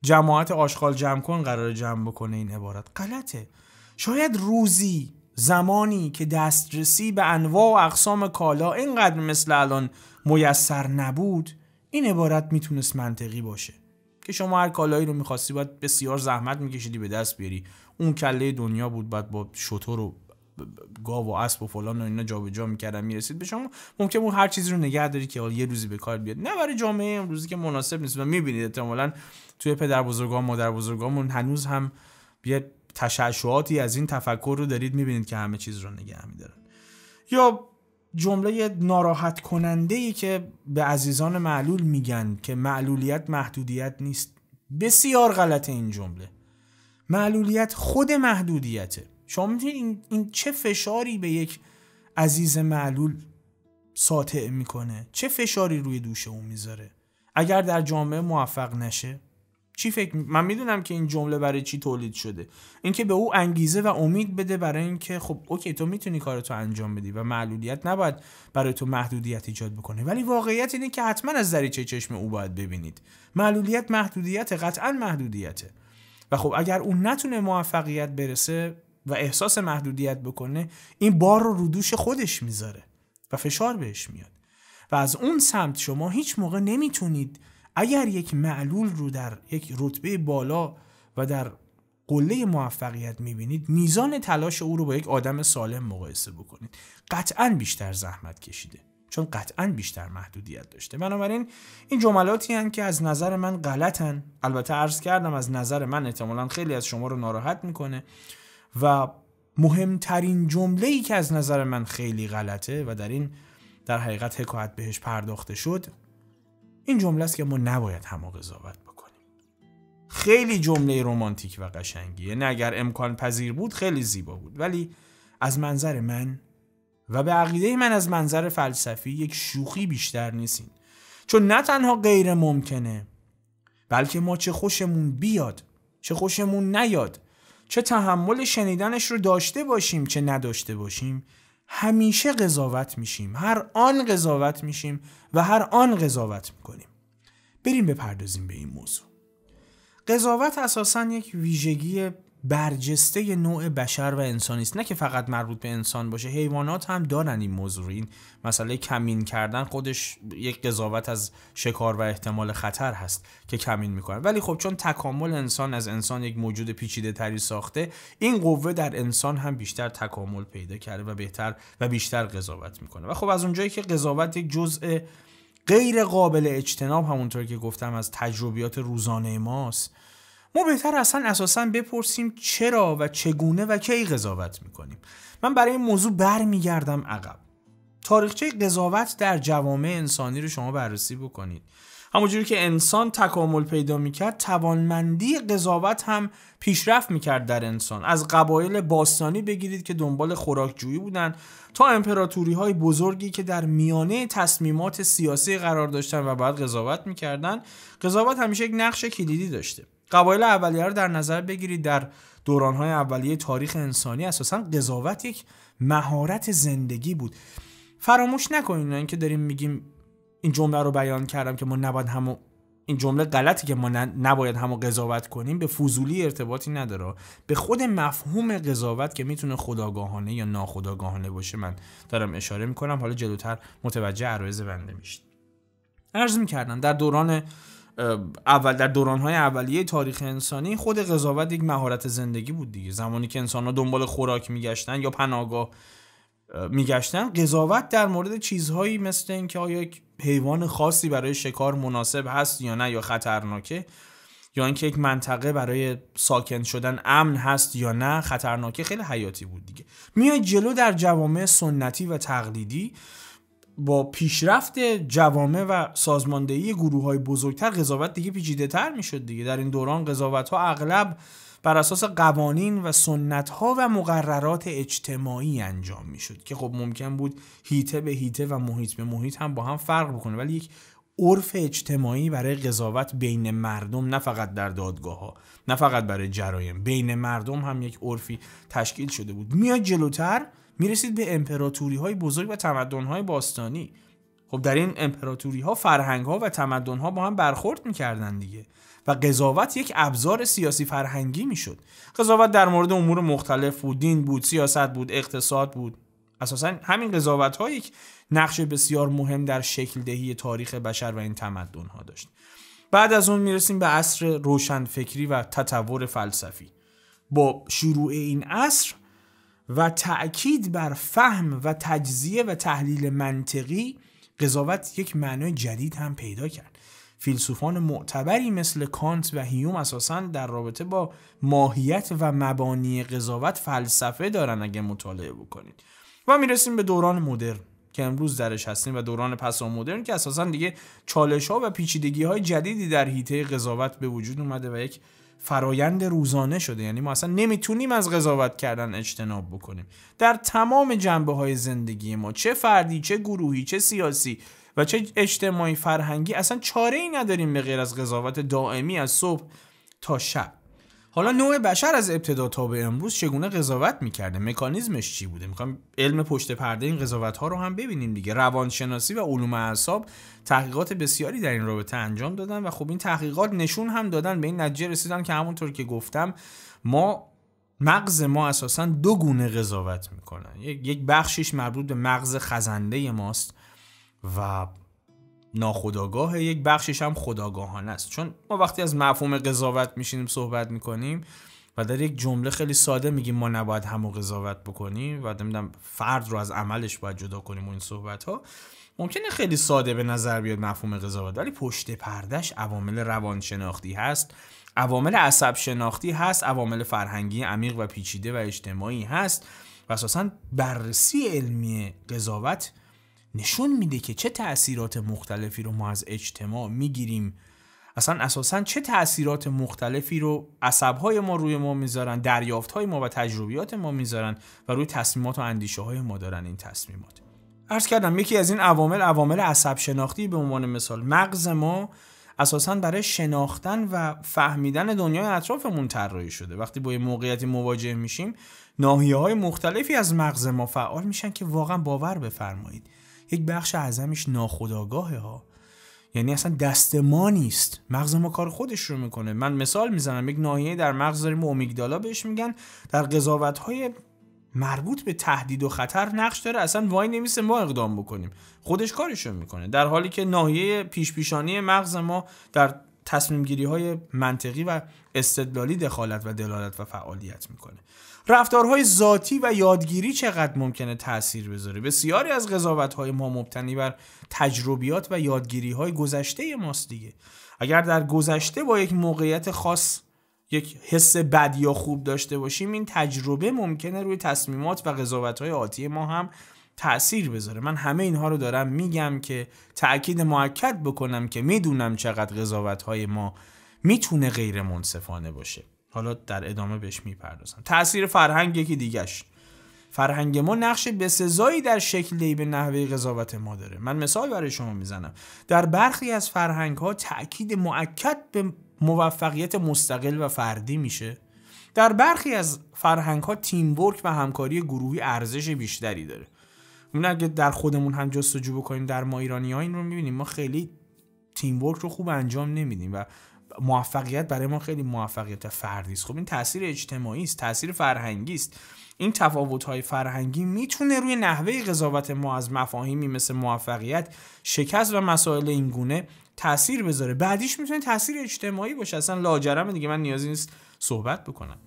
جماعت آشغال جمع کن قرار جمع بکنه این عبارت غلطه شاید روزی زمانی که دسترسی به انواع و اقسام کالا اینقدر مثل الان میسر نبود این عبارت میتونست منطقی باشه که شما هر کالایی رو میخواستی باید بسیار زحمت میکشیدی به دست بیاری اون کله دنیا بود بعد با شطور و گاو و اسب و فلان و اینا جابجا میکردن میرسید به شما ممکن اون هر چیزی رو نگه داری که یه روزی به کار بیاد نه برای جامعه امروزی که مناسب نیست و میبینید احتمالا توی پدر بزرگان مادر بزرگامون هنوز هم یه تشعشعاتی از این تفکر رو دارید میبینید که همه چیز رو نگه میدارن یا جمله ناراحت کننده ای که به عزیزان معلول میگن که معلولیت محدودیت نیست بسیار غلط این جمله معلولیت خود محدودیته شما میتونید این،, این چه فشاری به یک عزیز معلول ساطع میکنه چه فشاری روی دوش او میذاره اگر در جامعه موفق نشه چی فکر من میدونم که این جمله برای چی تولید شده اینکه به او انگیزه و امید بده برای اینکه خب اوکی تو میتونی کارتو انجام بدی و معلولیت نباید برای تو محدودیت ایجاد بکنه ولی واقعیت اینه که حتما از دریچه چشم او باید ببینید معلولیت محدودیت قطعا محدودیته و خب اگر اون نتونه موفقیت برسه و احساس محدودیت بکنه این بار رو رو دوش خودش میذاره و فشار بهش میاد و از اون سمت شما هیچ موقع نمیتونید اگر یک معلول رو در یک رتبه بالا و در قله موفقیت میبینید میزان تلاش او رو با یک آدم سالم مقایسه بکنید قطعا بیشتر زحمت کشیده چون قطعا بیشتر محدودیت داشته بنابراین این جملاتی هم که از نظر من غلطن البته عرض کردم از نظر من احتمالا خیلی از شما رو ناراحت میکنه و مهمترین جمله ای که از نظر من خیلی غلطه و در این در حقیقت حکایت بهش پرداخته شد این جمله است که ما نباید همو قضاوت بکنیم خیلی جمله رمانتیک و قشنگیه نه اگر امکان پذیر بود خیلی زیبا بود ولی از منظر من و به عقیده من از منظر فلسفی یک شوخی بیشتر نیستین چون نه تنها غیر ممکنه بلکه ما چه خوشمون بیاد چه خوشمون نیاد چه تحمل شنیدنش رو داشته باشیم چه نداشته باشیم همیشه قضاوت میشیم هر آن قضاوت میشیم و هر آن قضاوت میکنیم بریم بپردازیم به این موضوع قضاوت اساسا یک ویژگی برجسته نوع بشر و انسانی است نه که فقط مربوط به انسان باشه حیوانات هم دارن این موضوع این مسئله کمین کردن خودش یک قضاوت از شکار و احتمال خطر هست که کمین میکنن ولی خب چون تکامل انسان از انسان یک موجود پیچیده تری ساخته این قوه در انسان هم بیشتر تکامل پیدا کرده و بهتر و بیشتر قضاوت میکنه و خب از اونجایی که قضاوت یک جزء غیر قابل اجتناب همونطور که گفتم از تجربیات روزانه ماست ما بهتر اصلا اساسا بپرسیم چرا و چگونه و کی قضاوت میکنیم من برای این موضوع برمیگردم عقب تاریخچه قضاوت در جوامع انسانی رو شما بررسی بکنید همونجوری که انسان تکامل پیدا میکرد توانمندی قضاوت هم پیشرفت میکرد در انسان از قبایل باستانی بگیرید که دنبال خوراکجویی بودن تا امپراتوری های بزرگی که در میانه تصمیمات سیاسی قرار داشتن و بعد قضاوت میکردن قضاوت همیشه یک نقش کلیدی داشته قبایل اولیه رو در نظر بگیرید در دورانهای اولیه تاریخ انسانی اساسا قضاوت یک مهارت زندگی بود فراموش نکنید اینکه داریم میگیم این جمله رو بیان کردم که ما نباید همو این جمله غلطی که ما نباید همو قضاوت کنیم به فضولی ارتباطی نداره به خود مفهوم قضاوت که میتونه خداگاهانه یا ناخداگاهانه باشه من دارم اشاره میکنم حالا جلوتر متوجه عرایز بنده میشید عرض در دوران اول در دورانهای اولیه تاریخ انسانی خود قضاوت یک مهارت زندگی بود دیگه زمانی که انسان ها دنبال خوراک میگشتن یا پناهگاه میگشتن قضاوت در مورد چیزهایی مثل اینکه آیا یک حیوان خاصی برای شکار مناسب هست یا نه یا خطرناکه یا اینکه یک منطقه برای ساکن شدن امن هست یا نه خطرناکه خیلی حیاتی بود دیگه میای جلو در جوامع سنتی و تقلیدی با پیشرفت جوامع و سازماندهی گروه های بزرگتر قضاوت دیگه پیچیده تر میشد دیگه در این دوران قضاوت ها اغلب بر اساس قوانین و سنت ها و مقررات اجتماعی انجام شد که خب ممکن بود هیته به هیته و محیط به محیط هم با هم فرق بکنه ولی یک عرف اجتماعی برای قضاوت بین مردم نه فقط در دادگاه ها نه فقط برای جرایم بین مردم هم یک عرفی تشکیل شده بود میاد جلوتر میرسید به امپراتوری های بزرگ و تمدن های باستانی خب در این امپراتوری ها فرهنگ ها و تمدن ها با هم برخورد میکردن دیگه و قضاوت یک ابزار سیاسی فرهنگی میشد قضاوت در مورد امور مختلف بود دین بود سیاست بود اقتصاد بود اساسا همین قضاوت ها یک نقش بسیار مهم در شکل دهی تاریخ بشر و این تمدن ها داشت بعد از اون میرسیم به عصر روشنفکری و تطور فلسفی با شروع این عصر و تأکید بر فهم و تجزیه و تحلیل منطقی قضاوت یک معنای جدید هم پیدا کرد فیلسوفان معتبری مثل کانت و هیوم اساسا در رابطه با ماهیت و مبانی قضاوت فلسفه دارن اگه مطالعه بکنید و میرسیم به دوران مدرن که امروز درش هستیم و دوران پسا مدرن که اساسا دیگه چالش ها و پیچیدگی های جدیدی در حیطه قضاوت به وجود اومده و یک فرایند روزانه شده یعنی ما اصلا نمیتونیم از قضاوت کردن اجتناب بکنیم در تمام جنبه های زندگی ما چه فردی چه گروهی چه سیاسی و چه اجتماعی فرهنگی اصلا چاره ای نداریم به غیر از قضاوت دائمی از صبح تا شب حالا نوع بشر از ابتدا تا به امروز چگونه قضاوت میکرده مکانیزمش چی بوده میخوام علم پشت پرده این قضاوت ها رو هم ببینیم دیگه روانشناسی و علوم اعصاب تحقیقات بسیاری در این رابطه انجام دادن و خب این تحقیقات نشون هم دادن به این نتیجه رسیدن که همونطور که گفتم ما مغز ما اساسا دو گونه قضاوت میکنن یک بخشش مربوط به مغز خزنده ماست و ناخداگاه یک بخشش هم خداگاهانه است چون ما وقتی از مفهوم قضاوت میشینیم صحبت میکنیم و در یک جمله خیلی ساده میگیم ما نباید همو قضاوت بکنیم و نمیدونم فرد رو از عملش باید جدا کنیم و این صحبت ها ممکنه خیلی ساده به نظر بیاد مفهوم قضاوت ولی پشت پردش عوامل روانشناختی هست عوامل عصب شناختی هست عوامل فرهنگی عمیق و پیچیده و اجتماعی هست و اساسا بررسی علمی قضاوت نشون میده که چه تاثیرات مختلفی رو ما از اجتماع میگیریم اصلا اساسا چه تاثیرات مختلفی رو عصبهای ما روی ما میذارن دریافتهای ما و تجربیات ما میذارن و روی تصمیمات و اندیشه های ما دارن این تصمیمات عرض کردم یکی از این عوامل عوامل عصب شناختی به عنوان مثال مغز ما اساسا برای شناختن و فهمیدن دنیای اطرافمون طراحی شده وقتی با یه موقعیتی مواجه میشیم ناحیه های مختلفی از مغز ما فعال میشن که واقعا باور بفرمایید یک بخش اعظمش ناخداگاه ها یعنی اصلا دست ما نیست مغز ما کار خودش رو میکنه من مثال میزنم یک ناحیه در مغز داریم و امیگدالا بهش میگن در قضاوت های مربوط به تهدید و خطر نقش داره اصلا وای نمیسه ما اقدام بکنیم خودش کارش رو میکنه در حالی که ناحیه پیش پیشانی مغز ما در تصمیم گیری های منطقی و استدلالی دخالت و دلالت و فعالیت میکنه رفتارهای ذاتی و یادگیری چقدر ممکنه تاثیر بذاره بسیاری از قضاوتهای ما مبتنی بر تجربیات و های گذشته ماست دیگه اگر در گذشته با یک موقعیت خاص یک حس بد یا خوب داشته باشیم این تجربه ممکنه روی تصمیمات و قضاوتهای آتی ما هم تأثیر بذاره من همه اینها رو دارم میگم که تأکید معکد بکنم که میدونم چقدر قضاوت ما میتونه غیر منصفانه باشه حالا در ادامه بهش میپردازم تاثیر فرهنگ یکی دیگش فرهنگ ما نقش بسزایی در شکل به نحوه قضاوت ما داره من مثال برای شما میزنم در برخی از فرهنگ ها تاکید موکد به موفقیت مستقل و فردی میشه در برخی از فرهنگ ها تیم ورک و همکاری گروهی ارزش بیشتری داره اون اگه در خودمون هم جستجو بکنیم در ما ایرانی ها این رو میبینیم ما خیلی تیم ورک رو خوب انجام نمیدیم و موفقیت برای ما خیلی موفقیت فردی است خب این تاثیر اجتماعی است تاثیر فرهنگی است این تفاوت‌های فرهنگی میتونه روی نحوه قضاوت ما از مفاهیمی مثل موفقیت شکست و مسائل این گونه تاثیر بذاره بعدیش میتونه تاثیر اجتماعی باشه اصلا لاجرم دیگه من نیازی نیست صحبت بکنم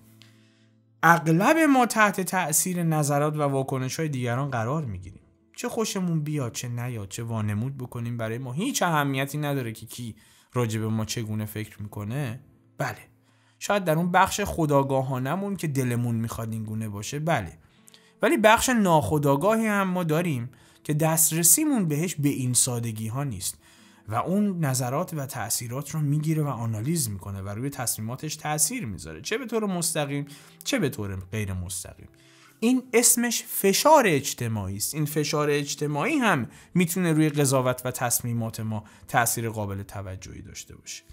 اغلب ما تحت تاثیر نظرات و واکنش های دیگران قرار میگیریم چه خوشمون بیاد چه نیاد چه وانمود بکنیم برای ما هیچ اهمیتی نداره که کی راجع به ما چگونه فکر میکنه بله شاید در اون بخش خداگاهانمون که دلمون میخواد این گونه باشه بله ولی بخش ناخداگاهی هم ما داریم که دسترسیمون بهش به این سادگی ها نیست و اون نظرات و تاثیرات رو میگیره و آنالیز میکنه و روی تصمیماتش تاثیر میذاره چه به طور مستقیم چه به طور غیر مستقیم این اسمش فشار اجتماعی است این فشار اجتماعی هم میتونه روی قضاوت و تصمیمات ما تاثیر قابل توجهی داشته باشه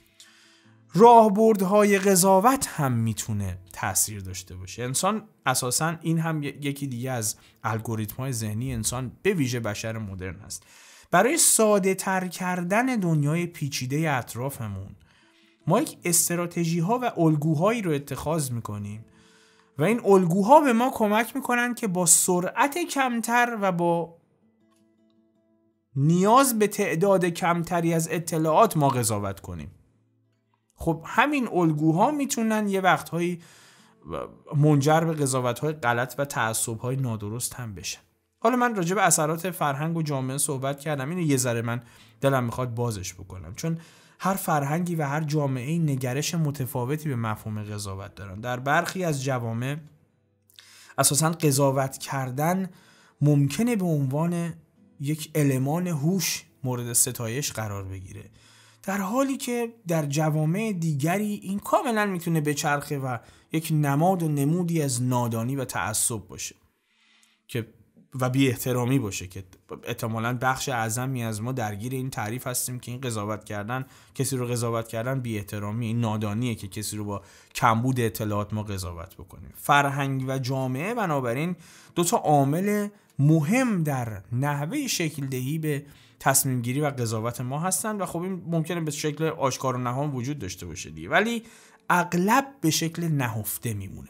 راهبردهای قضاوت هم میتونه تاثیر داشته باشه انسان اساسا این هم یکی دیگه از الگوریتم های ذهنی انسان به ویژه بشر مدرن است. برای ساده تر کردن دنیای پیچیده اطرافمون ما یک استراتژی ها و الگوهایی رو اتخاذ میکنیم و این الگوها به ما کمک میکنن که با سرعت کمتر و با نیاز به تعداد کمتری از اطلاعات ما قضاوت کنیم خب همین الگوها میتونن یه وقتهایی منجر به قضاوتهای غلط و تعصب نادرست هم بشن حالا من راجع به اثرات فرهنگ و جامعه صحبت کردم اینو یه ذره من دلم میخواد بازش بکنم چون هر فرهنگی و هر جامعه نگرش متفاوتی به مفهوم قضاوت دارن در برخی از جوامع اساسا قضاوت کردن ممکنه به عنوان یک المان هوش مورد ستایش قرار بگیره در حالی که در جوامع دیگری این کاملا میتونه چرخه و یک نماد و نمودی از نادانی و تعصب باشه که و بی احترامی باشه که احتمالا بخش اعظمی از ما درگیر این تعریف هستیم که این قضاوت کردن کسی رو قضاوت کردن بی احترامی این نادانیه که کسی رو با کمبود اطلاعات ما قضاوت بکنیم فرهنگ و جامعه بنابراین دو تا عامل مهم در نحوه شکل دهی به تصمیم گیری و قضاوت ما هستند و خب این ممکنه به شکل آشکار و نهان وجود داشته باشه دیگه ولی اغلب به شکل نهفته میمونه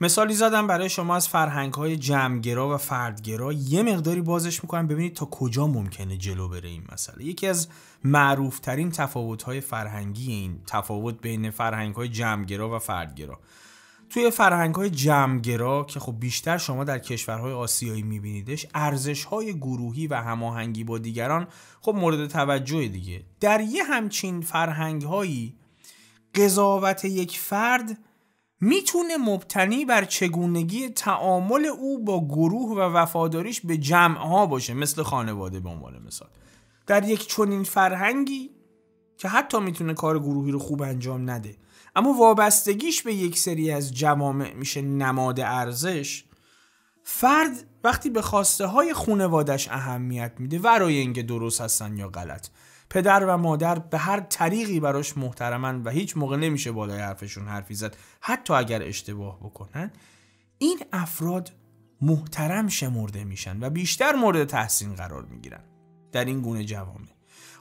مثالی زدم برای شما از فرهنگ های جمعگرا و فردگرا یه مقداری بازش میکنم ببینید تا کجا ممکنه جلو بره این مسئله یکی از معروفترین تفاوت های فرهنگی این تفاوت بین فرهنگ های جمعگرا و فردگرا توی فرهنگ های جمعگرا که خب بیشتر شما در کشورهای آسیایی میبینیدش ارزش های گروهی و هماهنگی با دیگران خب مورد توجه دیگه در یه همچین فرهنگ قضاوت یک فرد میتونه مبتنی بر چگونگی تعامل او با گروه و وفاداریش به ها باشه مثل خانواده به عنوان مثال در یک چنین فرهنگی که حتی میتونه کار گروهی رو خوب انجام نده اما وابستگیش به یک سری از جوامع میشه نماد ارزش فرد وقتی به خواسته های خانوادش اهمیت میده ورای اینکه درست هستن یا غلط پدر و مادر به هر طریقی براش محترمن و هیچ موقع نمیشه بالای حرفشون حرفی زد حتی اگر اشتباه بکنن این افراد محترم شمرده میشن و بیشتر مورد تحسین قرار میگیرن در این گونه جوامع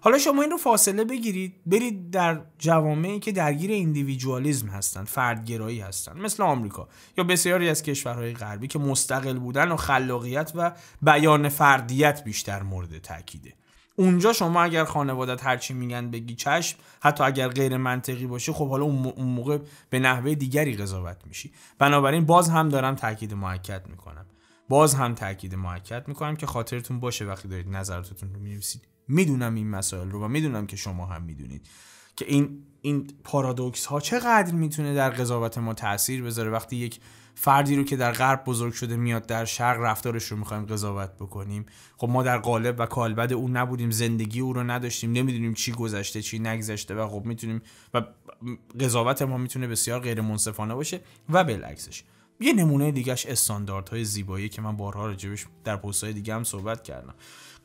حالا شما این رو فاصله بگیرید برید در جوامعی که درگیر ایندیویدوالیسم هستن فردگرایی هستن مثل آمریکا یا بسیاری از کشورهای غربی که مستقل بودن و خلاقیت و بیان فردیت بیشتر مورد تاکیده اونجا شما اگر خانوادت هرچی میگن بگی چشم حتی اگر غیر منطقی باشه خب حالا اون موقع به نحوه دیگری قضاوت میشی بنابراین باز هم دارم تاکید موکد میکنم باز هم تاکید موکد میکنم که خاطرتون باشه وقتی دارید نظراتتون رو مینویسید میدونم این مسائل رو و میدونم که شما هم میدونید که این این پارادوکس ها چقدر میتونه در قضاوت ما تاثیر بذاره وقتی یک فردی رو که در غرب بزرگ شده میاد در شرق رفتارش رو میخوایم قضاوت بکنیم خب ما در قالب و کالبد اون نبودیم زندگی او رو نداشتیم نمیدونیم چی گذشته چی نگذشته و خب میتونیم و قضاوت ما میتونه بسیار غیر منصفانه باشه و بالعکسش یه نمونه دیگهش استانداردهای زیبایی که من بارها راجبش در های دیگه هم صحبت کردم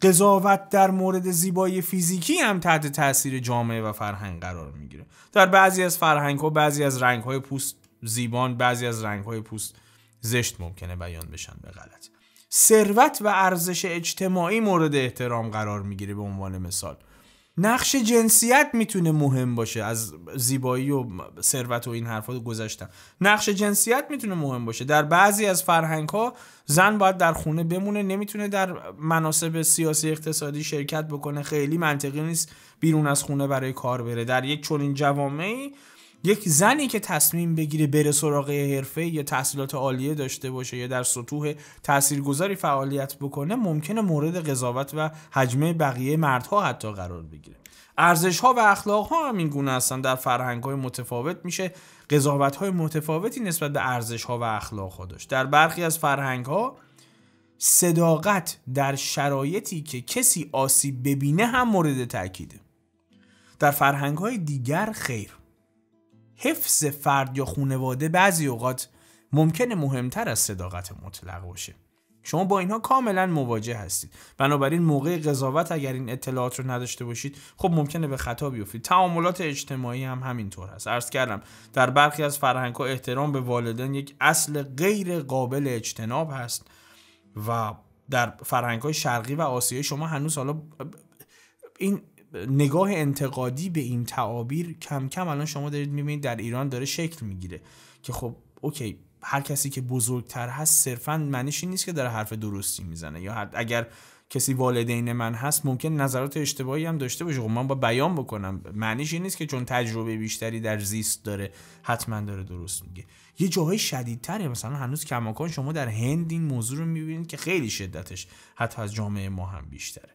قضاوت در مورد زیبایی فیزیکی هم تحت تاثیر جامعه و فرهنگ قرار میگیره در بعضی از فرهنگ ها بعضی از رنگ های پوست زیبان بعضی از های پوست زشت ممکنه بیان بشن به غلط ثروت و ارزش اجتماعی مورد احترام قرار میگیره به عنوان مثال نقش جنسیت میتونه مهم باشه از زیبایی و ثروت و این حرفا گذاشتم نقش جنسیت میتونه مهم باشه در بعضی از فرهنگ ها زن باید در خونه بمونه نمیتونه در مناسب سیاسی اقتصادی شرکت بکنه خیلی منطقی نیست بیرون از خونه برای کار بره در یک چنین جوامعی یک زنی که تصمیم بگیره بره سراغ حرفه یا تحصیلات عالیه داشته باشه یا در سطوح تاثیرگذاری فعالیت بکنه ممکنه مورد قضاوت و حجمه بقیه مردها حتی قرار بگیره ارزش ها و اخلاق ها هم این گونه هستن در فرهنگ های متفاوت میشه قضاوت های متفاوتی نسبت به ارزش ها و اخلاق ها داشت در برخی از فرهنگ ها صداقت در شرایطی که کسی آسیب ببینه هم مورد تاکیده در فرهنگ های دیگر خیر حفظ فرد یا خونواده بعضی اوقات ممکنه مهمتر از صداقت مطلق باشه شما با اینها کاملا مواجه هستید بنابراین موقع قضاوت اگر این اطلاعات رو نداشته باشید خب ممکنه به خطا بیفتید تعاملات اجتماعی هم همینطور هست ارز کردم در برخی از فرهنگ ها احترام به والدین یک اصل غیر قابل اجتناب هست و در فرهنگ های شرقی و آسیایی شما هنوز حالا این نگاه انتقادی به این تعابیر کم کم الان شما دارید میبینید در ایران داره شکل میگیره که خب اوکی هر کسی که بزرگتر هست صرفا معنیش این نیست که داره حرف درستی میزنه یا اگر کسی والدین من هست ممکن نظرات اشتباهی هم داشته باشه خب من با بیان بکنم معنیش این نیست که چون تجربه بیشتری در زیست داره حتما داره درست میگه یه جاهای شدیدتره مثلا هنوز کماکان شما در هند این موضوع رو میبینید که خیلی شدتش حتی از جامعه ما هم بیشتره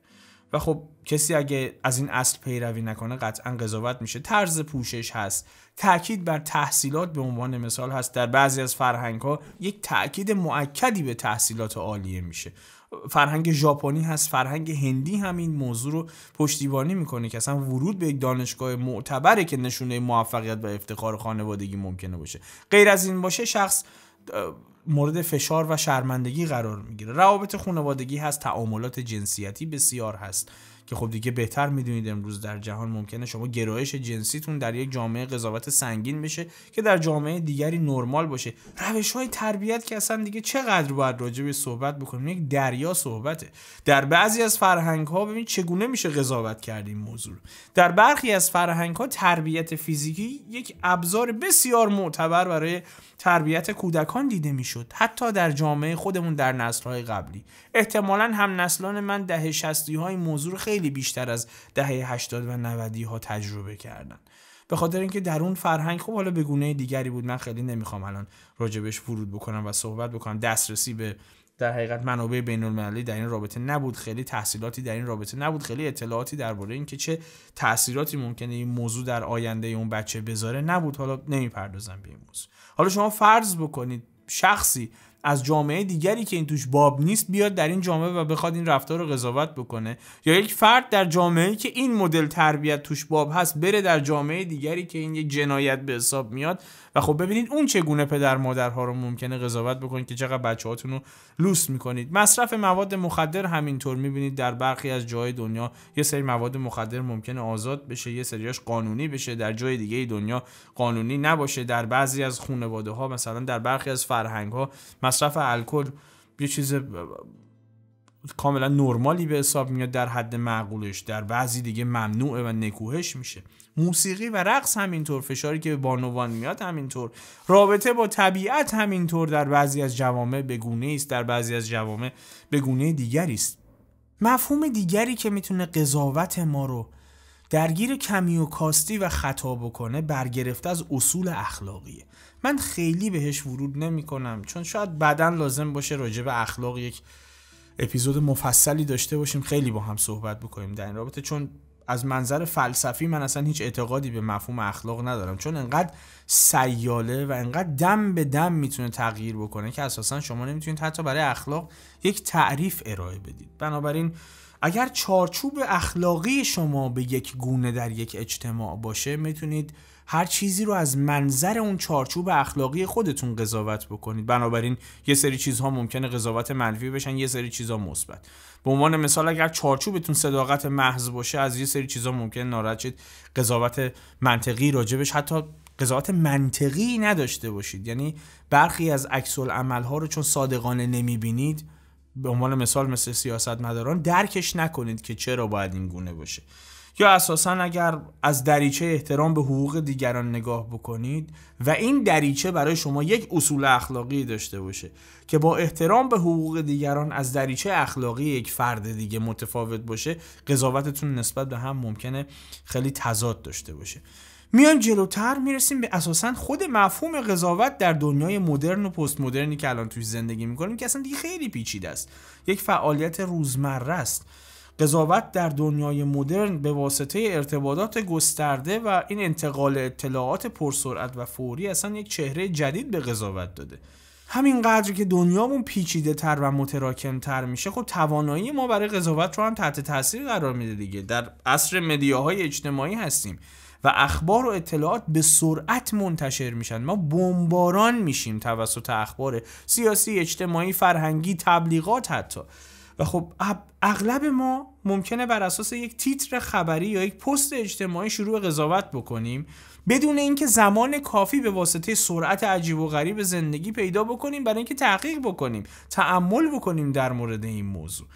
و خب کسی اگه از این اصل پیروی نکنه قطعا قضاوت میشه طرز پوشش هست تاکید بر تحصیلات به عنوان مثال هست در بعضی از فرهنگ ها یک تاکید معکدی به تحصیلات عالیه میشه فرهنگ ژاپنی هست فرهنگ هندی هم این موضوع رو پشتیبانی میکنه که اصلا ورود به یک دانشگاه معتبره که نشونه موفقیت و افتخار خانوادگی ممکنه باشه غیر از این باشه شخص مورد فشار و شرمندگی قرار میگیره روابط خانوادگی هست تعاملات جنسیتی بسیار هست که خب دیگه بهتر میدونید امروز در جهان ممکنه شما گرایش جنسیتون در یک جامعه قضاوت سنگین بشه که در جامعه دیگری نرمال باشه روش های تربیت که اصلا دیگه چقدر باید راجع به صحبت بکنیم یک دریا صحبته در بعضی از فرهنگ ها ببین چگونه میشه قضاوت کرد این موضوع در برخی از فرهنگ ها تربیت فیزیکی یک ابزار بسیار معتبر برای تربیت کودکان دیده میشد حتی در جامعه خودمون در نسلهای قبلی احتمالا هم نسلان من دهه 60 های موضوع خیلی بیشتر از دهه 80 و 90 ها تجربه کردن به خاطر اینکه در اون فرهنگ خب حالا به گونه دیگری بود من خیلی نمیخوام الان راجبش ورود بکنم و صحبت بکنم دسترسی به در حقیقت منابع بین المللی در این رابطه نبود خیلی تحصیلاتی در این رابطه نبود خیلی اطلاعاتی درباره اینکه چه تاثیراتی ممکنه این موضوع در آینده اون بچه بذاره نبود حالا نمیپردازم به این موضوع حالا شما فرض بکنید شخصی از جامعه دیگری که این توش باب نیست بیاد در این جامعه و بخواد این رفتار رو قضاوت بکنه یا یک فرد در جامعه که این مدل تربیت توش باب هست بره در جامعه دیگری که این یک جنایت به حساب میاد و خب ببینید اون چگونه پدر مادرها رو ممکنه قضاوت بکنید که چقدر بچه هاتون رو لوس میکنید مصرف مواد مخدر همینطور میبینید در برخی از جای دنیا یه سری مواد مخدر ممکنه آزاد بشه یه سریاش قانونی بشه در جای دیگه دنیا قانونی نباشه در بعضی از خانواده ها مثلا در برخی از فرهنگ ها مصرف الکل یه چیز کاملا نرمالی به حساب میاد در حد معقولش در بعضی دیگه ممنوعه و نکوهش میشه موسیقی و رقص همینطور فشاری که به بانوان میاد همینطور رابطه با طبیعت همینطور در بعضی از جوامع بگونه است در بعضی از جوامع بگونه دیگری است مفهوم دیگری که میتونه قضاوت ما رو درگیر کمی و کاستی و خطا بکنه برگرفته از اصول اخلاقیه من خیلی بهش ورود نمی کنم چون شاید بعدا لازم باشه راجع به اخلاق یک اپیزود مفصلی داشته باشیم خیلی با هم صحبت بکنیم در این رابطه چون از منظر فلسفی من اصلا هیچ اعتقادی به مفهوم اخلاق ندارم چون انقدر سیاله و انقدر دم به دم میتونه تغییر بکنه که اساسا شما نمیتونید حتی برای اخلاق یک تعریف ارائه بدید بنابراین اگر چارچوب اخلاقی شما به یک گونه در یک اجتماع باشه میتونید هر چیزی رو از منظر اون چارچوب اخلاقی خودتون قضاوت بکنید بنابراین یه سری چیزها ممکنه قضاوت منفی بشن یه سری چیزها مثبت به عنوان مثال اگر چارچوبتون صداقت محض باشه از یه سری چیزها ممکنه ناراحت شید قضاوت منطقی راجبش حتی قضاوت منطقی نداشته باشید یعنی برخی از عکس ها رو چون صادقانه نمیبینید به عنوان مثال مثل سیاستمداران درکش نکنید که چرا باید این گونه باشه یا اساسا اگر از دریچه احترام به حقوق دیگران نگاه بکنید و این دریچه برای شما یک اصول اخلاقی داشته باشه که با احترام به حقوق دیگران از دریچه اخلاقی یک فرد دیگه متفاوت باشه قضاوتتون نسبت به هم ممکنه خیلی تضاد داشته باشه میان جلوتر میرسیم به اساسا خود مفهوم قضاوت در دنیای مدرن و پست مدرنی که الان توی زندگی میکنیم که اصلا دیگه خیلی پیچیده است یک فعالیت روزمره است قضاوت در دنیای مدرن به واسطه ارتباطات گسترده و این انتقال اطلاعات پرسرعت و فوری اصلا یک چهره جدید به قضاوت داده همینقدر که دنیامون پیچیده تر و متراکم تر میشه خب توانایی ما برای قضاوت رو هم تحت تاثیر قرار میده دیگه در عصر مدیاهای اجتماعی هستیم و اخبار و اطلاعات به سرعت منتشر میشن ما بمباران میشیم توسط اخبار سیاسی اجتماعی فرهنگی تبلیغات حتی و خب اغلب ما ممکنه بر اساس یک تیتر خبری یا یک پست اجتماعی شروع قضاوت بکنیم بدون اینکه زمان کافی به واسطه سرعت عجیب و غریب زندگی پیدا بکنیم برای اینکه تحقیق بکنیم تعمل بکنیم در مورد این موضوع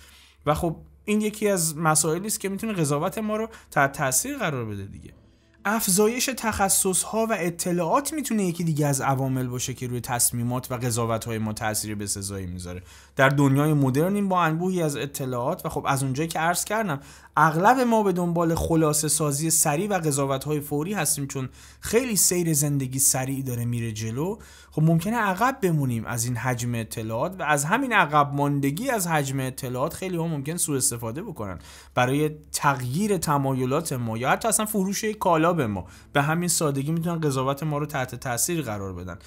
و خب این یکی از مسائلی است که میتونه قضاوت ما رو تحت تاثیر قرار بده دیگه افزایش تخصص ها و اطلاعات میتونه یکی دیگه از عوامل باشه که روی تصمیمات و قضاوت های ما تاثیر بسزایی میذاره در دنیای مدرنیم با انبوهی از اطلاعات و خب از اونجایی که عرض کردم اغلب ما به دنبال خلاصه سازی سریع و قضاوت های فوری هستیم چون خیلی سیر زندگی سریع داره میره جلو خب ممکنه عقب بمونیم از این حجم اطلاعات و از همین عقب ماندگی از حجم اطلاعات خیلی ها ممکن سوء استفاده بکنن برای تغییر تمایلات ما یا حتی اصلا فروش کالا به ما به همین سادگی میتونن قضاوت ما رو تحت تاثیر قرار بدن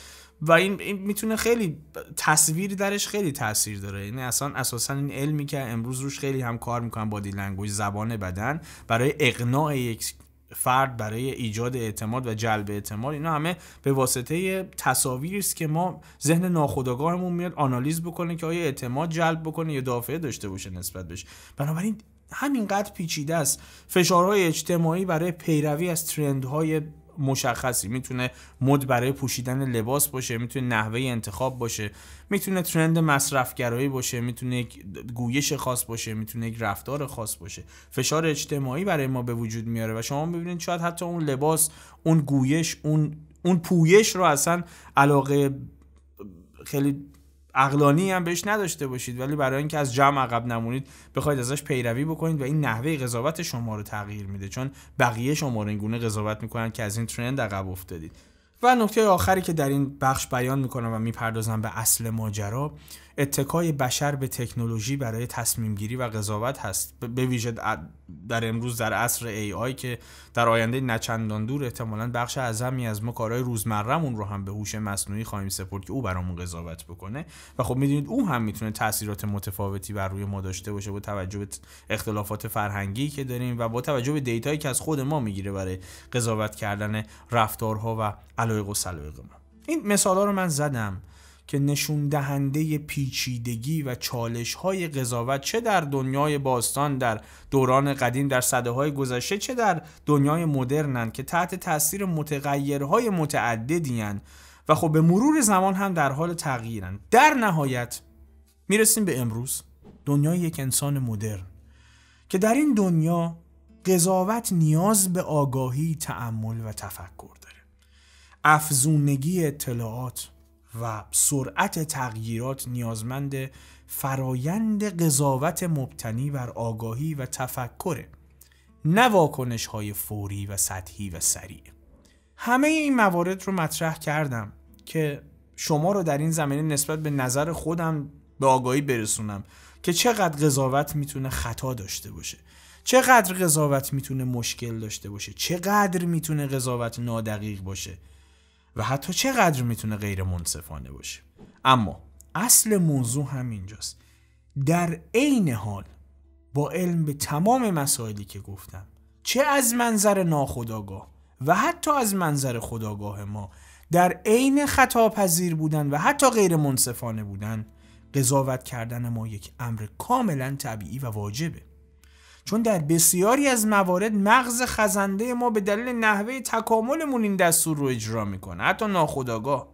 و این, میتونه خیلی تصویری درش خیلی تاثیر داره یعنی اصلا اساسا این علمی که امروز روش خیلی هم کار میکنن بادی لنگویج زبان بدن برای اقناع یک فرد برای ایجاد اعتماد و جلب اعتماد اینا همه به واسطه تصاویری است که ما ذهن ناخودآگاهمون میاد آنالیز بکنه که آیا اعتماد جلب بکنه یا دافعه داشته باشه نسبت بهش بنابراین همینقدر پیچیده است فشارهای اجتماعی برای پیروی از ترندهای مشخصی میتونه مد برای پوشیدن لباس باشه میتونه نحوه انتخاب باشه میتونه ترند مصرفگرایی باشه میتونه یک گویش خاص باشه میتونه یک رفتار خاص باشه فشار اجتماعی برای ما به وجود میاره و شما ببینید شاید حتی اون لباس اون گویش اون اون پویش رو اصلا علاقه خیلی اقلانی هم بهش نداشته باشید ولی برای اینکه از جمع عقب نمونید بخواید ازش پیروی بکنید و این نحوه قضاوت شما رو تغییر میده چون بقیه شما رو اینگونه قضاوت میکنن که از این ترند عقب افتادید و نکته آخری که در این بخش بیان میکنم و میپردازم به اصل ماجرا اتکای بشر به تکنولوژی برای تصمیم گیری و قضاوت هست به ویژه در امروز در عصر ای آی که در آینده نچندان دور احتمالا بخش اعظمی از ما کارهای روزمرهمون رو هم به هوش مصنوعی خواهیم سپرد که او برامون قضاوت بکنه و خب میدونید او هم میتونه تاثیرات متفاوتی بر روی ما داشته باشه با توجه به اختلافات فرهنگی که داریم و با توجه به دیتایی که از خود ما میگیره برای قضاوت کردن رفتارها و علایق و سلایق ما این مثالا رو من زدم که نشون دهنده پیچیدگی و چالش های قضاوت چه در دنیای باستان در دوران قدیم در صده های گذشته چه در دنیای مدرنن که تحت تاثیر متغیرهای متعددی هن و خب به مرور زمان هم در حال تغییرن در نهایت میرسیم به امروز دنیای یک انسان مدرن که در این دنیا قضاوت نیاز به آگاهی، تعمل و تفکر داره افزونگی اطلاعات و سرعت تغییرات نیازمند فرایند قضاوت مبتنی بر آگاهی و تفکره نه های فوری و سطحی و سریع همه این موارد رو مطرح کردم که شما رو در این زمینه نسبت به نظر خودم به آگاهی برسونم که چقدر قضاوت میتونه خطا داشته باشه چقدر قضاوت میتونه مشکل داشته باشه چقدر میتونه قضاوت نادقیق باشه و حتی چقدر میتونه غیر منصفانه باشه اما اصل موضوع همینجاست در عین حال با علم به تمام مسائلی که گفتم چه از منظر ناخداگاه و حتی از منظر خداگاه ما در عین خطاپذیر بودن و حتی غیر منصفانه بودن قضاوت کردن ما یک امر کاملا طبیعی و واجبه چون در بسیاری از موارد مغز خزنده ما به دلیل نحوه تکاملمون این دستور رو اجرا میکنه حتی ناخداگاه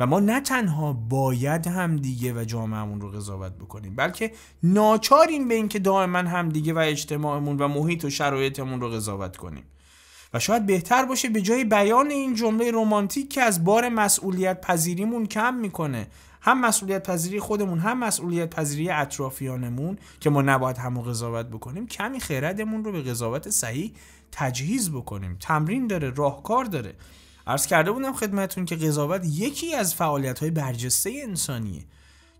و ما نه تنها باید هم دیگه و جامعهمون رو قضاوت بکنیم بلکه ناچاریم به اینکه دائما هم دیگه و اجتماعمون و محیط و شرایطمون رو قضاوت کنیم و شاید بهتر باشه به جای بیان این جمله رمانتیک که از بار مسئولیت پذیریمون کم میکنه هم مسئولیت پذیری خودمون هم مسئولیت پذیری اطرافیانمون که ما نباید همو قضاوت بکنیم کمی خردمون رو به قضاوت صحیح تجهیز بکنیم تمرین داره راهکار داره عرض کرده بودم خدمتون که قضاوت یکی از فعالیت های برجسته انسانیه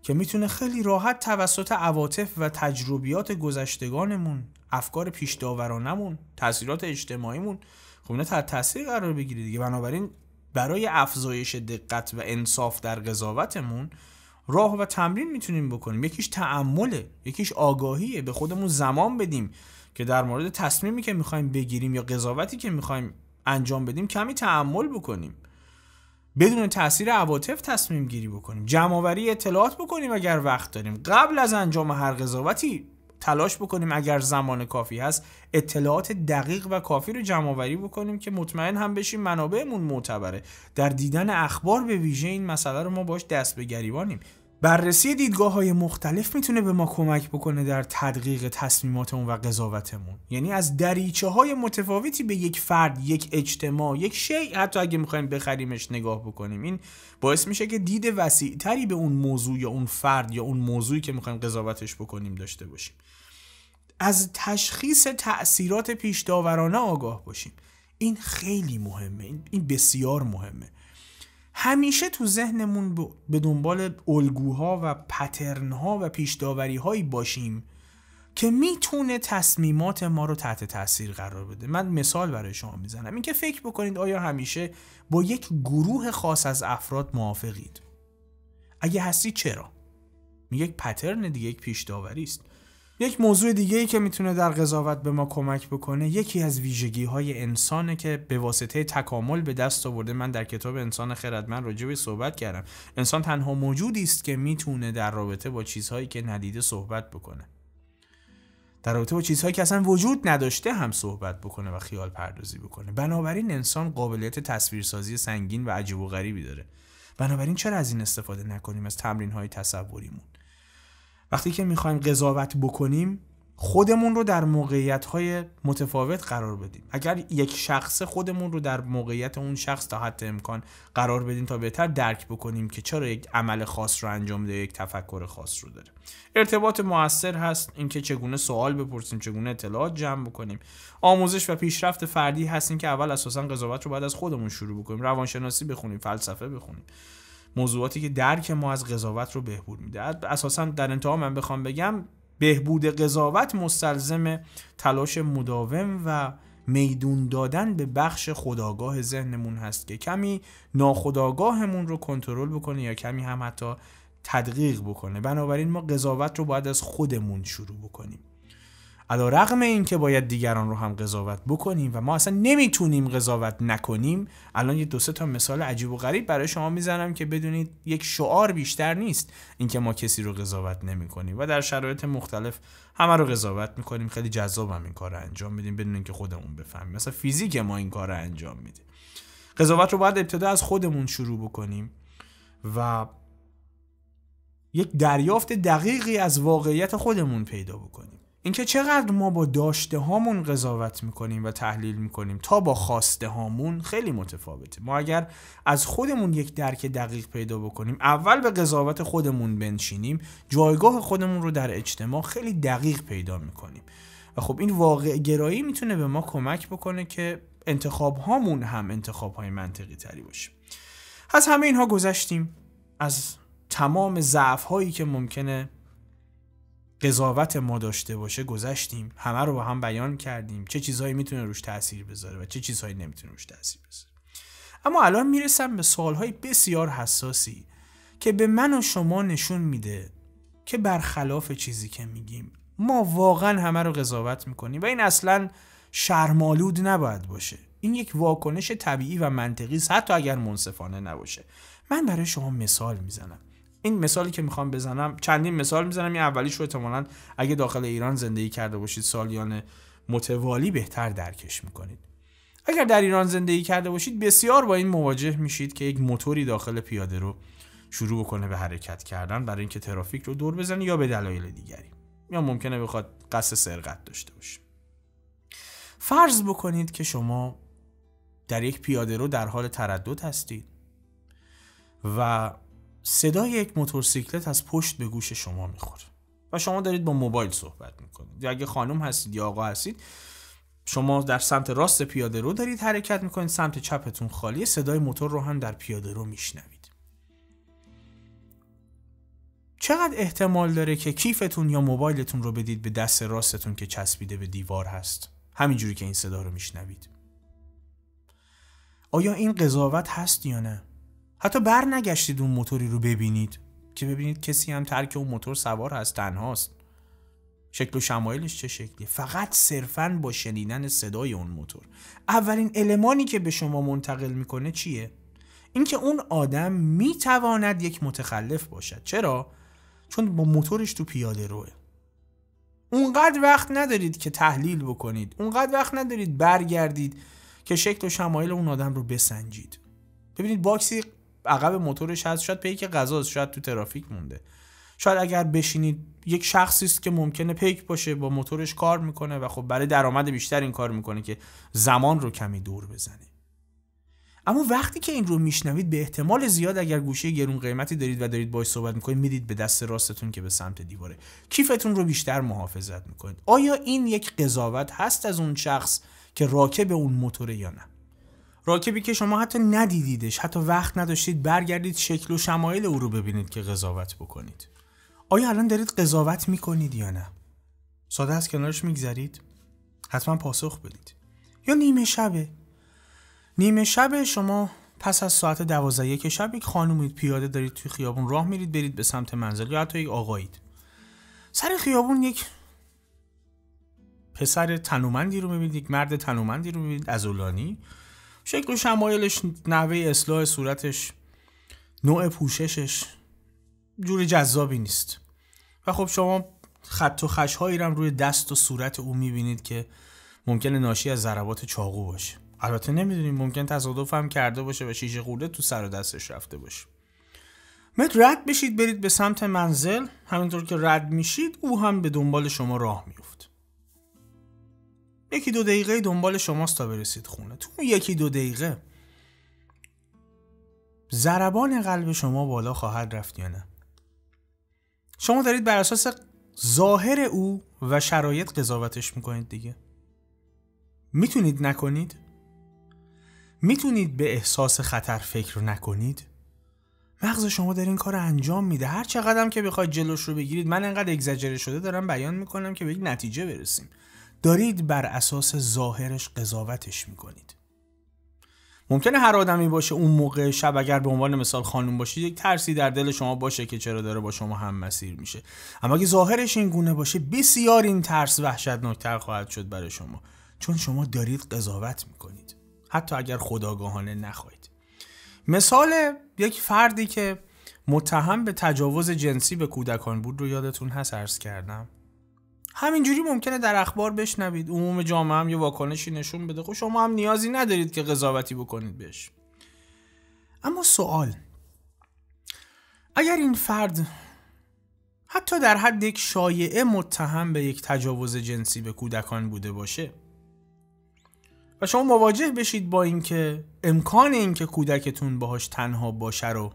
که میتونه خیلی راحت توسط عواطف و تجربیات گذشتگانمون افکار پیش داورانمون تاثیرات اجتماعیمون خب اینا تحت تاثیر قرار بگیره دیگه بنابراین برای افزایش دقت و انصاف در قضاوتمون راه و تمرین میتونیم بکنیم یکیش تعمله یکیش آگاهیه به خودمون زمان بدیم که در مورد تصمیمی که میخوایم بگیریم یا قضاوتی که میخوایم انجام بدیم کمی تعمل بکنیم بدون تاثیر عواطف تصمیم گیری بکنیم جمعآوری اطلاعات بکنیم اگر وقت داریم قبل از انجام هر قضاوتی تلاش بکنیم اگر زمان کافی هست اطلاعات دقیق و کافی رو جمع آوری بکنیم که مطمئن هم بشیم منابعمون معتبره در دیدن اخبار به ویژه این مسئله رو ما باش دست به گریبانیم بررسی دیدگاه های مختلف میتونه به ما کمک بکنه در تدقیق تصمیماتمون و قضاوتمون یعنی از دریچه های متفاوتی به یک فرد یک اجتماع یک شی حتی اگه میخوایم بخریمش نگاه بکنیم این باعث میشه که دید وسیعتری به اون موضوع یا اون فرد یا اون موضوعی که میخوایم قضاوتش بکنیم داشته باشیم از تشخیص تاثیرات پیش آگاه باشیم این خیلی مهمه این بسیار مهمه همیشه تو ذهنمون به دنبال الگوها و پترنها و پیش باشیم که میتونه تصمیمات ما رو تحت تاثیر قرار بده من مثال برای شما میزنم اینکه فکر بکنید آیا همیشه با یک گروه خاص از افراد موافقید اگه هستی چرا یک پترن دیگه یک پیش است یک موضوع دیگه ای که میتونه در قضاوت به ما کمک بکنه یکی از ویژگی های انسانه که به واسطه تکامل به دست آورده من در کتاب انسان خردمند راجع به صحبت کردم انسان تنها موجودی است که میتونه در رابطه با چیزهایی که ندیده صحبت بکنه در رابطه با چیزهایی که اصلا وجود نداشته هم صحبت بکنه و خیال پردازی بکنه بنابراین انسان قابلیت تصویرسازی سنگین و عجیب و غریبی داره بنابراین چرا از این استفاده نکنیم از تمرین های تصوریمون وقتی که میخوایم قضاوت بکنیم خودمون رو در موقعیت های متفاوت قرار بدیم اگر یک شخص خودمون رو در موقعیت اون شخص تا حد امکان قرار بدیم تا بهتر درک بکنیم که چرا یک عمل خاص رو انجام ده یک تفکر خاص رو داره ارتباط موثر هست اینکه چگونه سوال بپرسیم چگونه اطلاعات جمع بکنیم آموزش و پیشرفت فردی هست اینکه اول اساسا قضاوت رو باید از خودمون شروع بکنیم روانشناسی بخونیم فلسفه بخونیم موضوعاتی که درک ما از قضاوت رو بهبود میده اساسا در انتها من بخوام بگم بهبود قضاوت مستلزم تلاش مداوم و میدون دادن به بخش خداگاه ذهنمون هست که کمی ناخداگاهمون رو کنترل بکنه یا کمی هم حتی تدقیق بکنه بنابراین ما قضاوت رو باید از خودمون شروع بکنیم علا رغم این که باید دیگران رو هم قضاوت بکنیم و ما اصلا نمیتونیم قضاوت نکنیم الان یه دو سه تا مثال عجیب و غریب برای شما میزنم که بدونید یک شعار بیشتر نیست اینکه ما کسی رو قضاوت نمیکنیم و در شرایط مختلف همه رو قضاوت میکنیم خیلی جذابم هم این کار رو انجام میدیم بدون که خودمون بفهمیم مثلا فیزیک ما این کار رو انجام میده. قضاوت رو باید ابتدا از خودمون شروع بکنیم و یک دریافت دقیقی از واقعیت خودمون پیدا بکنیم اینکه چقدر ما با داشته هامون قضاوت میکنیم و تحلیل میکنیم تا با خواسته هامون خیلی متفاوته ما اگر از خودمون یک درک دقیق پیدا بکنیم اول به قضاوت خودمون بنشینیم جایگاه خودمون رو در اجتماع خیلی دقیق پیدا میکنیم و خب این واقع گرایی میتونه به ما کمک بکنه که انتخاب هامون هم انتخاب های منطقی تری باشه از همه اینها گذشتیم از تمام ضعف هایی که ممکنه قضاوت ما داشته باشه گذشتیم همه رو با هم بیان کردیم چه چیزهایی میتونه روش تاثیر بذاره و چه چیزهایی نمیتونه روش تاثیر بذاره اما الان میرسم به سوالهای بسیار حساسی که به من و شما نشون میده که برخلاف چیزی که میگیم ما واقعا همه رو قضاوت میکنیم و این اصلا شرمالود نباید باشه این یک واکنش طبیعی و منطقی است حتی اگر منصفانه نباشه من برای شما مثال میزنم این مثالی که میخوام بزنم چندین مثال میزنم این اولیش رو احتمالا اگه داخل ایران زندگی کرده باشید سالیان متوالی بهتر درکش میکنید اگر در ایران زندگی کرده باشید بسیار با این مواجه میشید که یک موتوری داخل پیاده رو شروع بکنه به حرکت کردن برای اینکه ترافیک رو دور بزنه یا به دلایل دیگری یا ممکنه بخواد قصد سرقت داشته باشه فرض بکنید که شما در یک پیاده رو در حال تردد هستید و صدای یک موتورسیکلت از پشت به گوش شما میخوره و شما دارید با موبایل صحبت میکنید اگه خانم هستید یا آقا هستید شما در سمت راست پیاده رو دارید حرکت میکنید سمت چپتون خالیه صدای موتور رو هم در پیاده رو میشنوید چقدر احتمال داره که کیفتون یا موبایلتون رو بدید به دست راستتون که چسبیده به دیوار هست همینجوری که این صدا رو میشنوید آیا این قضاوت هست یا نه حتی بر نگشتید اون موتوری رو ببینید که ببینید کسی هم ترک اون موتور سوار هست تنهاست شکل و شمایلش چه شکلی فقط صرفا با شنیدن صدای اون موتور اولین المانی که به شما منتقل میکنه چیه اینکه اون آدم میتواند یک متخلف باشد چرا چون با موتورش تو پیاده روه اونقدر وقت ندارید که تحلیل بکنید اونقدر وقت ندارید برگردید که شکل و شمایل اون آدم رو بسنجید ببینید باکسی عقب موتورش هست شاید پیک غذاست شاید تو ترافیک مونده شاید اگر بشینید یک شخصی است که ممکنه پیک باشه با موتورش کار میکنه و خب برای درآمد بیشتر این کار میکنه که زمان رو کمی دور بزنه اما وقتی که این رو میشنوید به احتمال زیاد اگر گوشه گرون قیمتی دارید و دارید باش صحبت میکنید میدید به دست راستتون که به سمت دیواره کیفتون رو بیشتر محافظت میکنید آیا این یک قضاوت هست از اون شخص که راکب اون موتوره یا نه راکبی که شما حتی ندیدیدش حتی وقت نداشتید برگردید شکل و شمایل او رو ببینید که قضاوت بکنید آیا الان دارید قضاوت میکنید یا نه ساده از کنارش میگذرید حتما پاسخ بدید یا نیمه شبه نیمه شب شما پس از ساعت دوازده یک شب یک خانومید پیاده دارید توی خیابون راه میرید برید به سمت منزل یا حتی یک آقایید سر خیابون یک پسر تنومندی رو میبینید مرد تنومندی رو میبینید ازولانی شکل و شمایلش نحوه اصلاح صورتش نوع پوششش جور جذابی نیست و خب شما خط و خشهایی رو روی دست و صورت او میبینید که ممکن ناشی از ضربات چاقو باشه البته نمیدونیم ممکن تصادف هم کرده باشه و شیشه قوله تو سر و دستش رفته باشه مت رد بشید برید به سمت منزل همینطور که رد میشید او هم به دنبال شما راه میفته یکی دو دقیقه دنبال شماست تا برسید خونه تو یکی دو دقیقه زربان قلب شما بالا خواهد رفت یا نه شما دارید بر اساس ظاهر او و شرایط قضاوتش میکنید دیگه میتونید نکنید میتونید به احساس خطر فکر نکنید مغز شما در این کار انجام میده هر چقدر هم که بخواید جلوش رو بگیرید من انقدر اگزجره شده دارم بیان میکنم که به یک نتیجه برسیم دارید بر اساس ظاهرش قضاوتش میکنید ممکنه هر آدمی باشه اون موقع شب اگر به عنوان مثال خانم باشید یک ترسی در دل شما باشه که چرا داره با شما هم مسیر میشه اما اگه ظاهرش این گونه باشه بسیار این ترس وحشتناکتر خواهد شد برای شما چون شما دارید قضاوت میکنید حتی اگر خداگاهانه نخواهید مثال یک فردی که متهم به تجاوز جنسی به کودکان بود رو یادتون هست عرض کردم همینجوری ممکنه در اخبار بشنوید عموم جامعه هم یه واکنشی نشون بده خب شما هم نیازی ندارید که قضاوتی بکنید بهش اما سوال اگر این فرد حتی در حد یک شایعه متهم به یک تجاوز جنسی به کودکان بوده باشه و شما مواجه بشید با اینکه امکان اینکه کودکتون باهاش تنها باشه رو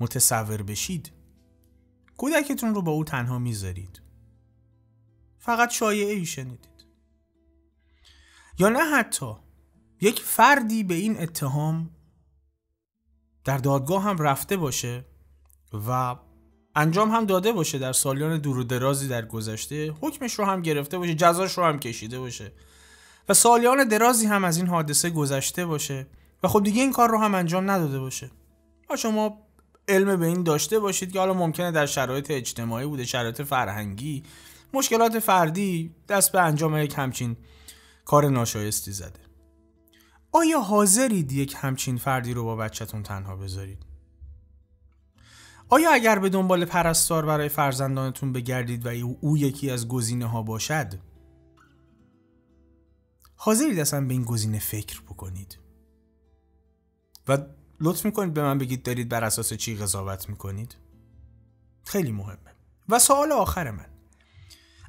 متصور بشید کودکتون رو با او تنها میذارید فقط شایعه ای شنیدید یا نه حتی یک فردی به این اتهام در دادگاه هم رفته باشه و انجام هم داده باشه در سالیان دور و درازی در گذشته حکمش رو هم گرفته باشه جزاش رو هم کشیده باشه و سالیان درازی هم از این حادثه گذشته باشه و خب دیگه این کار رو هم انجام نداده باشه و شما علم به این داشته باشید که حالا ممکنه در شرایط اجتماعی بوده شرایط فرهنگی مشکلات فردی دست به انجام یک همچین کار ناشایستی زده آیا حاضرید یک همچین فردی رو با بچهتون تنها بذارید؟ آیا اگر به دنبال پرستار برای فرزندانتون بگردید و او یکی از گزینه ها باشد؟ حاضرید اصلا به این گزینه فکر بکنید و لطف میکنید به من بگید دارید بر اساس چی قضاوت میکنید؟ خیلی مهمه و سوال آخر من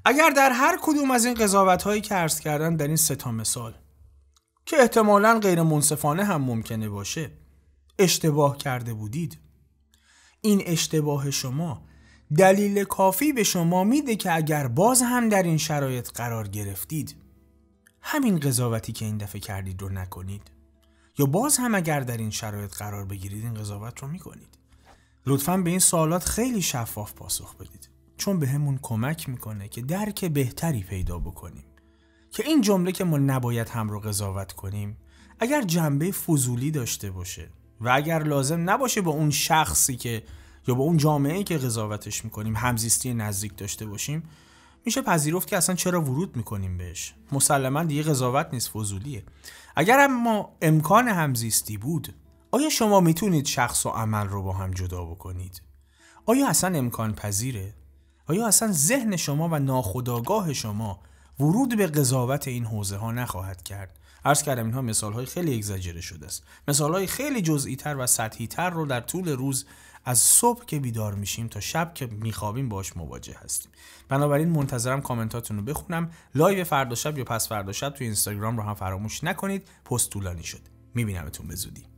اگر در هر کدوم از این قضاوت هایی که عرض کردن در این سه مثال که احتمالا غیر منصفانه هم ممکنه باشه اشتباه کرده بودید این اشتباه شما دلیل کافی به شما میده که اگر باز هم در این شرایط قرار گرفتید همین قضاوتی که این دفعه کردید رو نکنید یا باز هم اگر در این شرایط قرار بگیرید این قضاوت رو میکنید لطفا به این سوالات خیلی شفاف پاسخ بدید چون به کمک میکنه که درک بهتری پیدا بکنیم که این جمله که ما نباید هم رو قضاوت کنیم اگر جنبه فضولی داشته باشه و اگر لازم نباشه با اون شخصی که یا با اون جامعه که قضاوتش میکنیم همزیستی نزدیک داشته باشیم میشه پذیرفت که اصلا چرا ورود میکنیم بهش مسلما دیگه قضاوت نیست فضولیه اگر اما امکان همزیستی بود آیا شما میتونید شخص و عمل رو با هم جدا بکنید آیا اصلا امکان پذیره آیا اصلا ذهن شما و ناخودآگاه شما ورود به قضاوت این حوزه ها نخواهد کرد عرض کردم اینها مثال های خیلی اگزاجره شده است مثال های خیلی جزئی تر و سطحی تر رو در طول روز از صبح که بیدار میشیم تا شب که میخوابیم باش مواجه هستیم بنابراین منتظرم کامنتاتون رو بخونم لایو فردا شب یا پس فردا شب تو اینستاگرام رو هم فراموش نکنید پست طولانی شد میبینمتون به